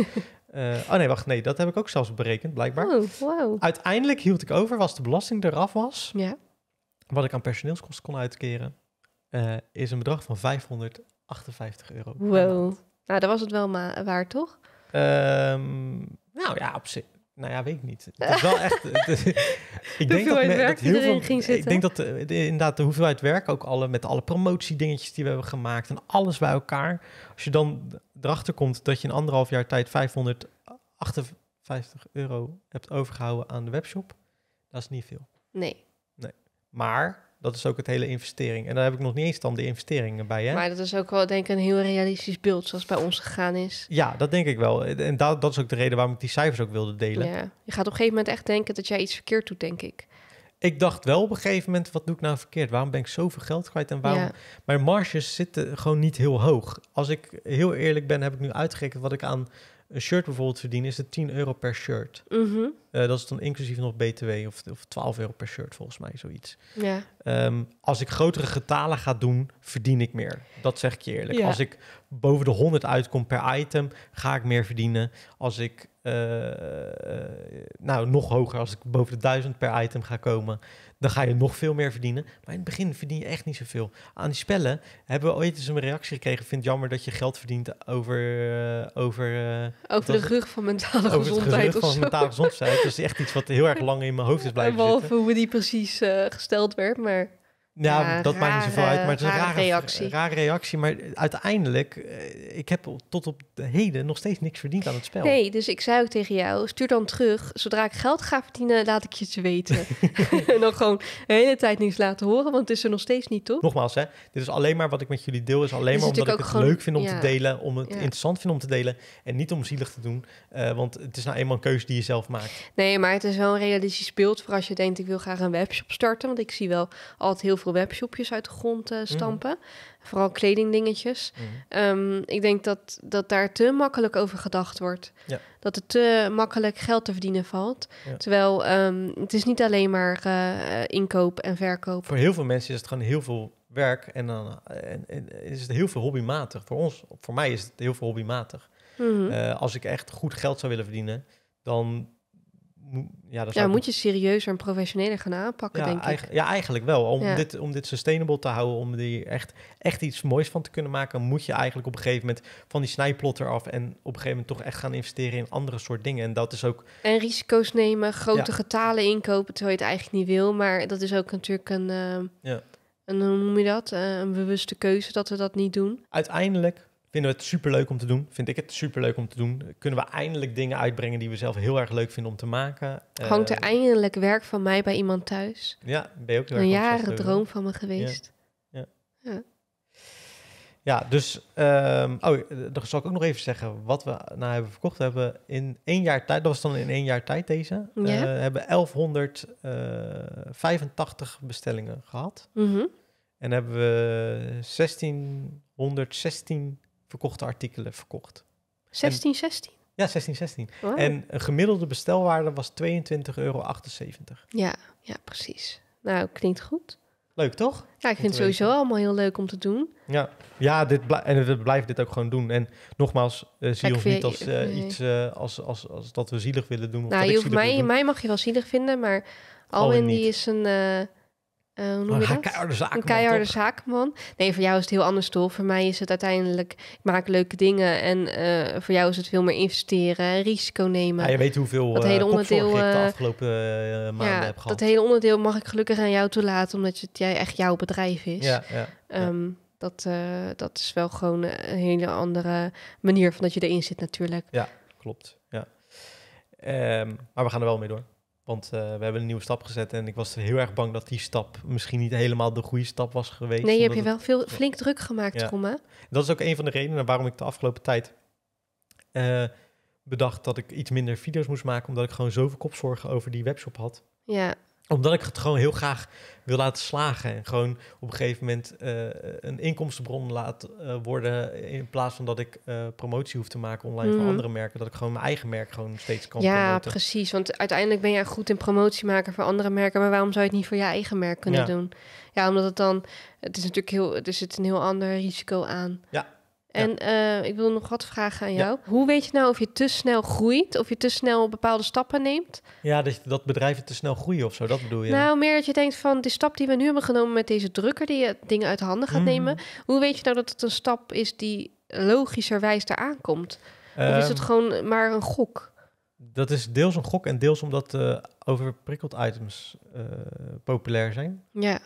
Eh, oh nee, wacht, nee, dat heb ik ook zelfs berekend, blijkbaar. Oh, wow. Uiteindelijk hield ik over, als de belasting eraf was, ja. wat ik aan personeelskosten kon uitkeren, eh, is een bedrag van 558 euro. Wow. Nou, dat was het wel maar waar, toch? Ehm, nou ja, op zich. Nou ja, weet ik niet. Het is wel echt. ik, denk dat me, heel veel, ik denk dat, Ik eh, denk dat inderdaad de hoeveelheid werk ook alle met alle promotiedingetjes die we hebben gemaakt en alles bij elkaar. Als je dan erachter komt dat je in anderhalf jaar tijd 558 euro hebt overgehouden aan de webshop, dat is niet veel. Nee. Nee. Maar dat is ook het hele investering. En daar heb ik nog niet eens dan de investeringen bij. Hè? Maar dat is ook wel, denk ik, een heel realistisch beeld zoals bij ons gegaan is. Ja, dat denk ik wel. En dat, dat is ook de reden waarom ik die cijfers ook wilde delen. Ja. Je gaat op een gegeven moment echt denken dat jij iets verkeerd doet, denk ik. Ik dacht wel op een gegeven moment, wat doe ik nou verkeerd? Waarom ben ik zoveel geld kwijt en waarom... Ja. Mijn marges zitten gewoon niet heel hoog. Als ik heel eerlijk ben, heb ik nu uitgerekend wat ik aan een shirt bijvoorbeeld verdienen, is het 10 euro per shirt. Mhm. Eh, dat is dan inclusief nog BTW of, of 12 euro per shirt, volgens mij, zoiets. Ja. Ehm, als ik grotere getalen ga doen, verdien ik meer. Dat zeg ik eerlijk. Als ik boven de 100 uitkom per item, ga ik meer verdienen. Als ik, eh, eh, nou, nog hoger, als ik boven de 1000 per item ga komen, dan ga je nog veel meer verdienen. Maar in het begin verdien je echt niet zoveel. Aan die spellen hebben we ooit eens een reactie gekregen. Vind jammer dat je geld verdient over... Eh, over, eh, over de rug van mentale gezondheid Over de rug van mentale gezondheid. Dat is echt iets wat heel erg lang in mijn hoofd is blijven Behalve zitten. hoe die precies eh, gesteld werd, maar... Nou, ja, dat maakt niet zoveel uit, maar het is een rare, reactie. Rare reactie, maar uiteindelijk, eh, ik heb tot op de heden nog steeds niks verdiend aan het spel. Nee, dus ik zei ook tegen jou, stuur dan terug. Zodra ik geld ga verdienen, laat ik je te weten. en dan gewoon de hele tijd niks laten horen, want het is er nog steeds niet, toch? Nogmaals, hè, dit is alleen maar wat ik met jullie deel, is alleen maar omdat ik het leuk vind om te delen, om het interessant vind om te delen en niet om zielig te doen, eh, want het is nou eenmaal een keuze die je zelf maakt. Nee, maar het is wel een realistisch beeld voor als je denkt, ik wil graag een webshop starten, want ik zie wel altijd heel veel veel webshopjes uit de grond eh, mhm. stampen. Vooral kledingdingetjes. Mm. ik denk dat, dat daar te makkelijk over gedacht wordt. Dat het te makkelijk geld te verdienen valt. Terwijl ehm, het is niet alleen maar eh, inkoop en verkoop. Voor heel veel mensen is het gewoon heel veel werk. En dan eh, en, is het heel veel hobbymatig. Voor ons, voor mij is het heel veel hobbymatig. Mm als ik echt goed geld zou willen verdienen, dan ja, dat ja, moet je serieuzer en professioneler gaan aanpakken, denk ik. Ja, eigenlijk wel. Om, Dit, om dit sustainable te houden, om er echt, echt iets moois van te kunnen maken, moet je eigenlijk op een gegeven moment van die snijplotter af en op een gegeven moment toch echt gaan investeren in andere soort dingen. En dat is ook... En risico's nemen, grote getalen inkopen, terwijl je het eigenlijk niet wil. Maar dat is ook natuurlijk een... Eh, ja. En hoe noem je dat? Eh, een bewuste keuze dat we dat niet doen. Uiteindelijk Vinden we het superleuk om te doen? Vind ik het superleuk om te doen? Kunnen we eindelijk dingen uitbrengen die we zelf heel erg leuk vinden om te maken? Hangt er eh, eindelijk werk van mij bij iemand thuis? Ja, ben je ook Een jaren droom van me geweest. Ja, ja. ja. dus, ehm, oh, eh, dan zal ik ook nog even zeggen wat we nou hebben verkocht. We hebben in één jaar tijd, dat was dan in één jaar tijd deze, ja. Eh, hebben 1185 bestellingen gehad. Mhm. En hebben we 1616 verkochte artikelen verkocht. 16, 16? Ja, 16, 16. En een gemiddelde bestelwaarde was 22,78 euro. Ja, ja, precies. Nou, klinkt goed. Leuk, toch? Ja, ik vind het sowieso allemaal heel leuk om te doen. Ja, ja dit en we blijven dit ook gewoon doen. En nogmaals, eh, zie of ons niet als eh, iets eh, als, als, als, dat we zielig willen doen. Of nou, dat je hoeft mij, mij mag je wel zielig vinden, maar Alwin, Alwin die is een eh, een keiharde zaakman. Nee, voor jou is het heel anders, toch? Voor mij is het uiteindelijk, ik maak leuke dingen. En eh, voor jou is het veel meer investeren, risico nemen. Ja, je weet hoeveel dat hele eh, onderdeel de afgelopen maanden heb gehad. Dat hele onderdeel mag ik gelukkig aan jou toelaten, omdat het jij echt jouw bedrijf is. Ja, ja, ehm, dat, dat is wel gewoon een hele andere manier van dat je erin zit natuurlijk. Ja, klopt. Ja. Ehm, maar we gaan er wel mee door. Want eh, we hebben een nieuwe stap gezet en ik was heel erg bang dat die stap misschien niet helemaal de goede stap was geweest. Nee, je hebt je wel veel, flink druk gemaakt, ja. Dat is ook een van de redenen waarom ik de afgelopen tijd eh, bedacht dat ik iets minder video's moest maken, omdat ik gewoon zoveel kopzorgen over die webshop had. Ja omdat ik het gewoon heel graag wil laten slagen. En gewoon op een gegeven moment eh, een inkomstenbron laat eh, worden. In plaats van dat ik eh, promotie hoef te maken online voor mhm. andere merken. Dat ik gewoon mijn eigen merk gewoon steeds kan Ja, precies. Want uiteindelijk ben jij goed in promotie maken voor andere merken. Maar waarom zou je het niet voor je eigen merk kunnen doen? Ja, omdat het dan... Het is natuurlijk heel... Er zit een heel ander risico aan. Ja. En eh, ik wil nog wat vragen aan jou. Hoe weet je nou of je te snel groeit, of je te snel bepaalde stappen neemt? Ja, dat, dat bedrijven te snel groeien of zo, dat bedoel je? Nou, meer dat je denkt van de stap die we nu hebben genomen met deze drukker, die je eh, dingen uit handen gaat mhm. nemen. Hoe weet je nou dat het een stap is die logischerwijs eraan komt? Of is het ehm, gewoon maar een gok? Dat is deels een gok en deels omdat uh, overprikkeld items populair zijn. Ja.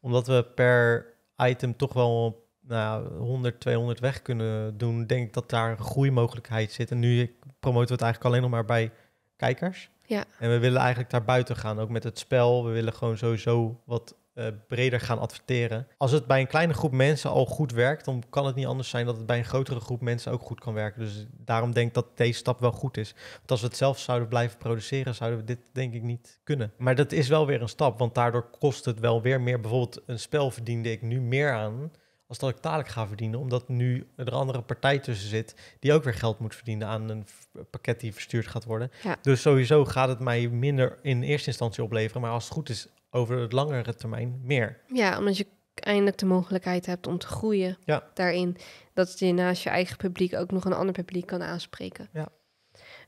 Omdat we per item toch wel nou, 100, 200 weg kunnen doen, denk ik dat daar een groeimogelijkheid zit. En nu promoten we het eigenlijk alleen nog maar bij kijkers. Ja. En we willen eigenlijk daar buiten gaan, ook met het spel. We willen gewoon sowieso wat eh, breder gaan adverteren. Als het bij een kleine groep mensen al goed werkt, dan kan het niet anders zijn dat het bij een grotere groep mensen ook goed kan werken. Dus daarom denk ik dat deze stap wel goed is. Want als we het zelf zouden blijven produceren, zouden we dit denk ik niet kunnen. Maar dat is wel weer een stap, want daardoor kost het wel weer meer. Bijvoorbeeld een spel verdiende ik nu meer aan als dat ik dadelijk ga verdienen, omdat nu er een andere partij tussen zit die ook weer geld moet verdienen aan een pakket die verstuurd gaat worden. Dus sowieso gaat het mij minder in eerste instantie opleveren, maar als het goed is over het langere termijn meer. Ja, omdat je eindelijk de mogelijkheid hebt om te groeien ja. daarin. Dat je naast je eigen publiek ook nog een ander publiek kan aanspreken. Ja.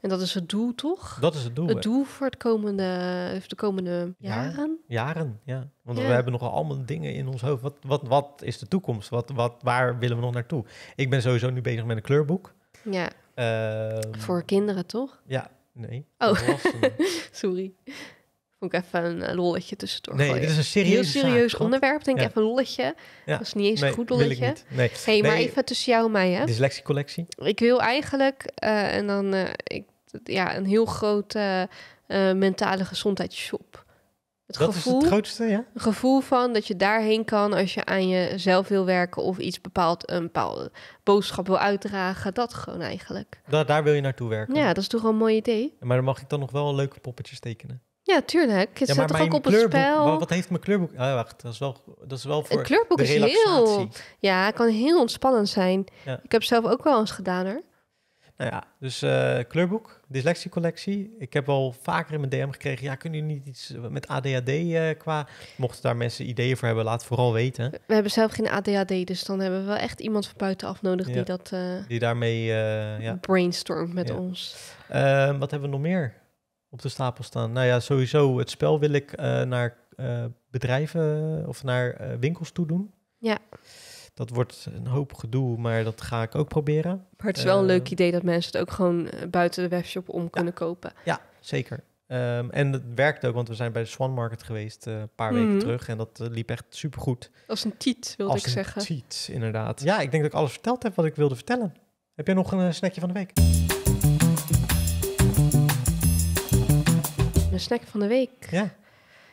En dat is het doel, toch? Dat is het doel. Het doel voor het komende, de komende jaren. Jaren, ja. Want we hebben nogal allemaal dingen in ons hoofd. Wat, wat, wat is de toekomst? Wat, wat, waar willen we nog naartoe? Ik ben sowieso nu bezig met een kleurboek. Ja. Ehm, voor kinderen, toch? Ja, nee. Oh, sorry. Vond even een eh, lolletje tussendoor. Nee, dit is een serieus, serieus onderwerp. Denk ik even een lolletje. Ja. Dat is niet eens een goed lolletje. Nee. Hey, nee. maar even tussen jou en mij, hè? Dyslexiecollectie. Ik wil eigenlijk, eh, en dan, eh, ik, ja, een heel grote mentale gezondheidsshop. Het dat gevoel, is het grootste, ja? gevoel van dat je daarheen kan als je aan jezelf wil werken of iets bepaald, een bepaalde boodschap wil uitdragen. Dat gewoon eigenlijk. Daar, daar wil je naartoe werken. Ja, dat is toch wel een mooi idee. Maar dan mag ik dan nog wel leuke poppetjes tekenen. Ja, tuurlijk. Het ja, toch ook op kleurboek, het spel. Wat heeft mijn kleurboek... Ah, wacht, dat is wel, dat is wel voor Het kleurboek is heel... Ja, kan heel ontspannend zijn. Ik heb zelf ook wel eens gedaan, hoor. Nou ja, dus eh, kleurboek, dyslexiecollectie. Ik heb al vaker in mijn DM gekregen... ja, kunnen jullie niet iets met ADHD eh, qua... mochten daar mensen ideeën voor hebben, laat vooral weten. We hebben zelf geen ADHD, dus dan hebben we wel echt iemand van buitenaf nodig... die dat... Eh, die daarmee... brainstormt met ons. Ehm, wat hebben we nog meer? op de stapel staan? Nou ja, sowieso het spel wil ik eh, naar eh, bedrijven eh, of naar winkels toe doen. Ja. Dat wordt een hoop gedoe, maar dat ga ik ook proberen. Maar het is wel een leuk idee dat mensen het ook gewoon buiten de webshop om kunnen kopen. Ja, zeker. Ehm, en het werkt ook, want we zijn bij de Swan Market geweest een paar weken mhm. terug en dat liep echt supergoed. Als een tiet, wilde ik zeggen. Als een tiet, inderdaad. Ja, ik denk dat ik alles verteld heb wat ik wilde vertellen. Heb jij nog een snackje van de week? snack van de week. Ja.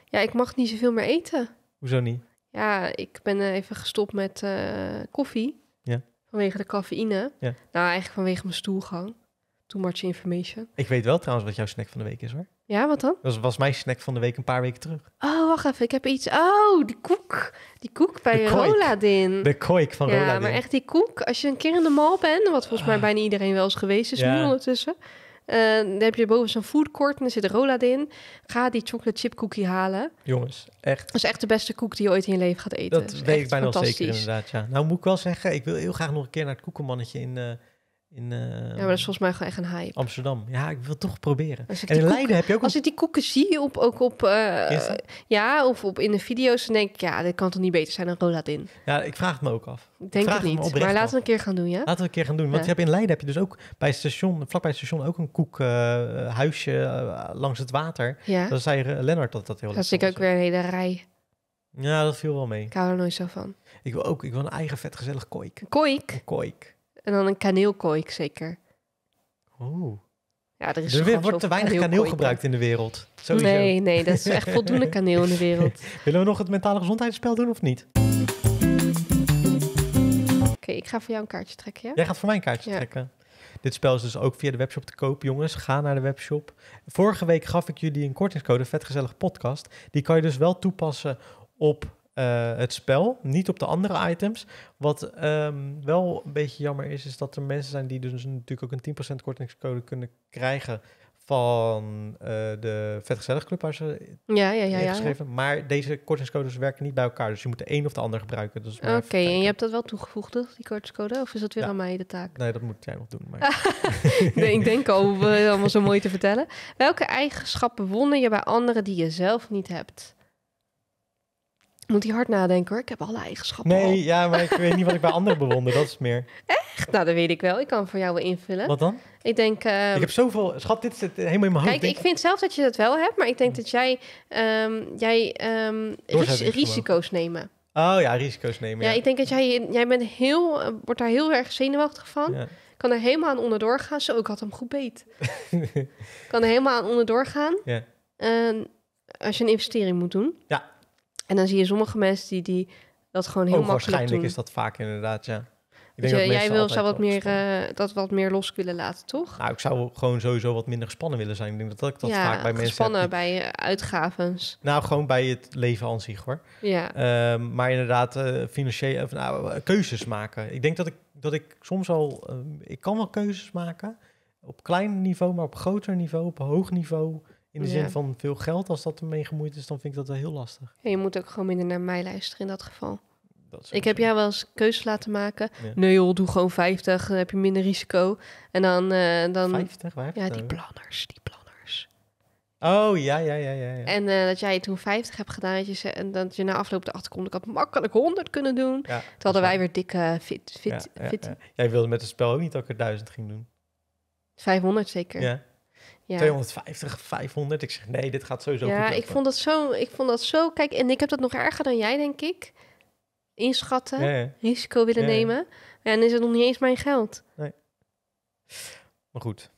Ja, ik mag niet zoveel meer eten. Hoezo niet? Ja, ik ben eh, even gestopt met eh, koffie. Ja. Vanwege de cafeïne. Ja. Nou, eigenlijk vanwege mijn stoelgang. Too much information. Ik weet wel trouwens wat jouw snack van de week is hoor. Ja, wat dan? Dat was, mijn snack van de week een paar weken terug. Oh, wacht even. Ik heb iets. Oh, die koek. Die koek bij de Roladin. De koek van ja, Roladin. Ja, maar echt die koek. Als je een keer in de mal bent, wat volgens mij ah. bijna iedereen wel eens geweest is nu ondertussen eh, dan heb je boven zo'n foodcourt en er zit rollad in. Ga die chocolate chip cookie halen. Jongens, echt. Dat is echt de beste koek die je ooit in je leven gaat eten. Dat, dat weet ik bijna zeker inderdaad, ja. Nou moet ik wel zeggen, ik wil heel graag nog een keer naar het koekenmannetje in... Eh, in, eh, ja, maar dat is volgens mij gewoon echt een hype. Amsterdam. Ja, ik wil toch proberen. En in Leiden heb je ook... Als ik die koeken zie, op, ook op... Eh, ja, of op in de video's, dan denk ik... Ja, dit kan toch niet beter zijn dan in. Ja, ik vraag het me ook af. Denk ik denk het niet. Maar laten we een keer gaan doen, ja? Laten we een keer gaan doen. Want je hebt in Leiden heb je dus ook bij station... Vlakbij het station ook een koekhuisje eh, langs het water. Ja. Dat zei Lennart dat dat heel leuk was. Dat ik ook weer een hele rij. Ja, dat viel wel mee. Ik hou er nooit zo van. Ik wil ook... Ik wil een eigen vetgezellig koik. Koik? Een koik. En dan een kaneelkooi zeker. Oeh. Ja, er is er wordt te weinig kaneel gebruikt in de wereld. Nee, nee, dat is echt voldoende kaneel in de wereld. Willen we nog het mentale gezondheidsspel doen of niet? Oké, ik ga voor jou een kaartje trekken. Ja? Jij gaat voor mij een kaartje trekken. Dit spel is dus ook via de webshop te koop, jongens. Ga naar de webshop. Vorige week gaf ik jullie een kortingscode, vetgezellig podcast. Die kan je dus wel toepassen op eh, het spel, niet op de andere items. Wat ehm, wel een beetje jammer is, is dat er mensen zijn die dus natuurlijk ook een 10% kortingscode kunnen krijgen van eh, de Vetgezellig Club waar ze ja, ja, ja, Geschreven. Maar deze kortingscodes werken niet bij elkaar, dus je moet de een of de ander gebruiken. Dus Oké, en je hebt dat wel toegevoegd, die kortingscode? Of is dat weer aan mij de taak? Nee, dat moet jij nog doen. Maar... ik denk al, allemaal zo mooi te vertellen. Welke eigenschappen wonnen je bij anderen die je zelf niet hebt? Moet hij hard nadenken hoor. Ik heb alle eigenschappen. Nee, ja, maar ik weet niet wat ik bij anderen bewonder. Dat is meer. Echt? Nou, dat weet ik wel. Ik kan voor jou wel invullen. Wat dan? Ik denk. Ehm, ik heb zoveel. Schat, dit zit helemaal in mijn hoofd. Kijk, ik vind zelf dat je dat wel hebt, maar ik denk dat jij, ehm, jij ehm, risico's nemen. Oh ja, risico's nemen. Ja, ik denk dat jij, jij bent heel, eh, wordt daar heel erg zenuwachtig van. Kan er helemaal aan onderdoor gaan. Zo, ik had hem goed beet. kan er helemaal aan onderdoor gaan. als je een investering moet doen. Ja. En dan zie je sommige mensen die, die dat gewoon heel oh, Waarschijnlijk is dat vaak inderdaad, ja. Ik dus, denk eh, dat jij wil, zou wat meer, eh, dat wat meer los willen laten, toch? Nou, ik zou gewoon sowieso wat minder gespannen willen zijn. Ik denk dat dat, dat ja, vaak bij mensen... gespannen bij uitgaven. Eh, uitgavens. Nou, gewoon bij het leven aan zich, hoor. Ja. Ehm, maar inderdaad, financieel, nou, keuzes maken. Ik denk dat ik, dat ik soms al, ehm, ik kan wel keuzes maken op klein niveau, maar op groter niveau, op hoog niveau... In de zin van veel geld, als dat ermee gemoeid is, dan vind ik dat wel heel lastig. je moet ook gewoon minder naar mij luisteren in dat geval. Dat ik heb jou wel eens keuzes laten maken. Ja. Nee doe gewoon 50, dan heb je minder risico. En dan... Eh, dan 50, waar? Ja, die planners, die planners. Oh, ja, ja, ja, ja. ja. En eh, dat jij toen 50 hebt gedaan, dat je, dat je na afloop de achterkomt, ik had makkelijk 100 kunnen doen. Ja, Toen hadden wij weer dikke fit, fit, fit. Jij wilde met het spel ook niet dat ik er 1000 ging doen. 500 zeker. Ja. 250, 500. Ik zeg, nee, dit gaat sowieso ja, ik vond dat zo, ik vond dat zo... Kijk, en ik heb dat nog erger dan jij, denk ik. Inschatten, risico willen nemen. En is het nog niet eens mijn geld. Nee. Maar goed,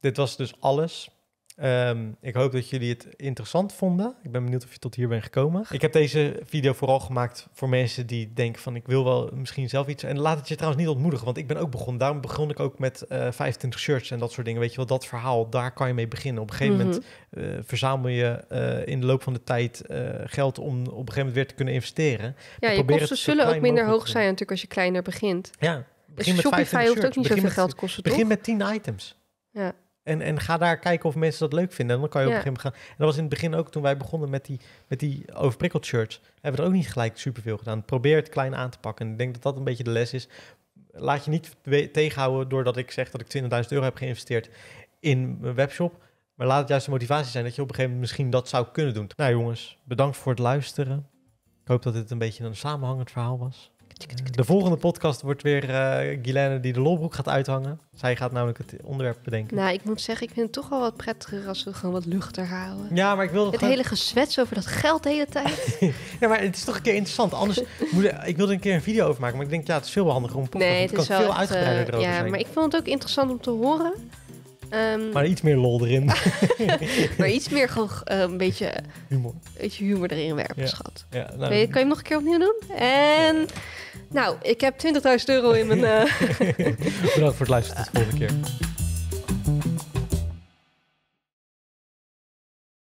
dit was dus alles Ehm, ik hoop dat jullie het interessant vonden. Ik ben benieuwd of je tot hier bent gekomen. Ik heb deze video vooral gemaakt voor mensen die denken van ik wil wel misschien zelf iets. En laat het je trouwens niet ontmoedigen, want ik ben ook begonnen. Daarom begon ik ook met uh, eh, 25 shirts en dat soort dingen. Weet je wel, dat verhaal, daar kan je mee beginnen. Op een gegeven moment mhm. eh, verzamel je eh, in de loop van de tijd geld om op een gegeven moment weer te kunnen investeren. Ja, je kosten zullen ook minder hoog zijn natuurlijk als je kleiner begint. Ja, begin met Shopify hoeft ook niet zoveel geld kosten, Begin met 10 items. Ja. En, en ga daar kijken of mensen dat leuk vinden. En dan kan je op een gegeven moment gaan. En dat was in het begin ook toen wij begonnen met die, met die overprikkeld shirt. Hebben we er ook niet gelijk superveel gedaan. Probeer het klein aan te pakken. En ik denk dat dat een beetje de les is. Laat je niet tegenhouden doordat ik zeg dat ik 20.000 euro heb geïnvesteerd in mijn webshop. Maar laat het juist de motivatie zijn dat je op een gegeven moment misschien dat zou kunnen doen. Nou jongens, bedankt voor het luisteren. Ik hoop dat dit een beetje een samenhangend verhaal was. De volgende podcast wordt weer uh, Guilaine die de lolbroek gaat uithangen. Zij gaat namelijk het onderwerp bedenken. Nou, ik moet zeggen, ik vind het toch wel wat prettiger als we gewoon wat luchter houden. Ja, maar ik wil... Het hele gezwets over dat geld de hele tijd. ja, maar het is toch een keer interessant. Anders moet ik... wilde een keer een video over maken, maar ik denk, ja, het is veel handiger om podcast. Nee, het, is kan wel veel uitgebreider eh, Ja, maar ik vond het ook interessant om te horen. Ehm, maar iets meer lol erin. maar iets meer gewoon eh, een beetje eh, humor. Beetje humor erin werpen, schat. Ja, nou, je, kan je hem nog een keer opnieuw doen? En nou, ik heb 20.000 euro in mijn. Eh, Bedankt voor het luisteren. Tot de volgende keer.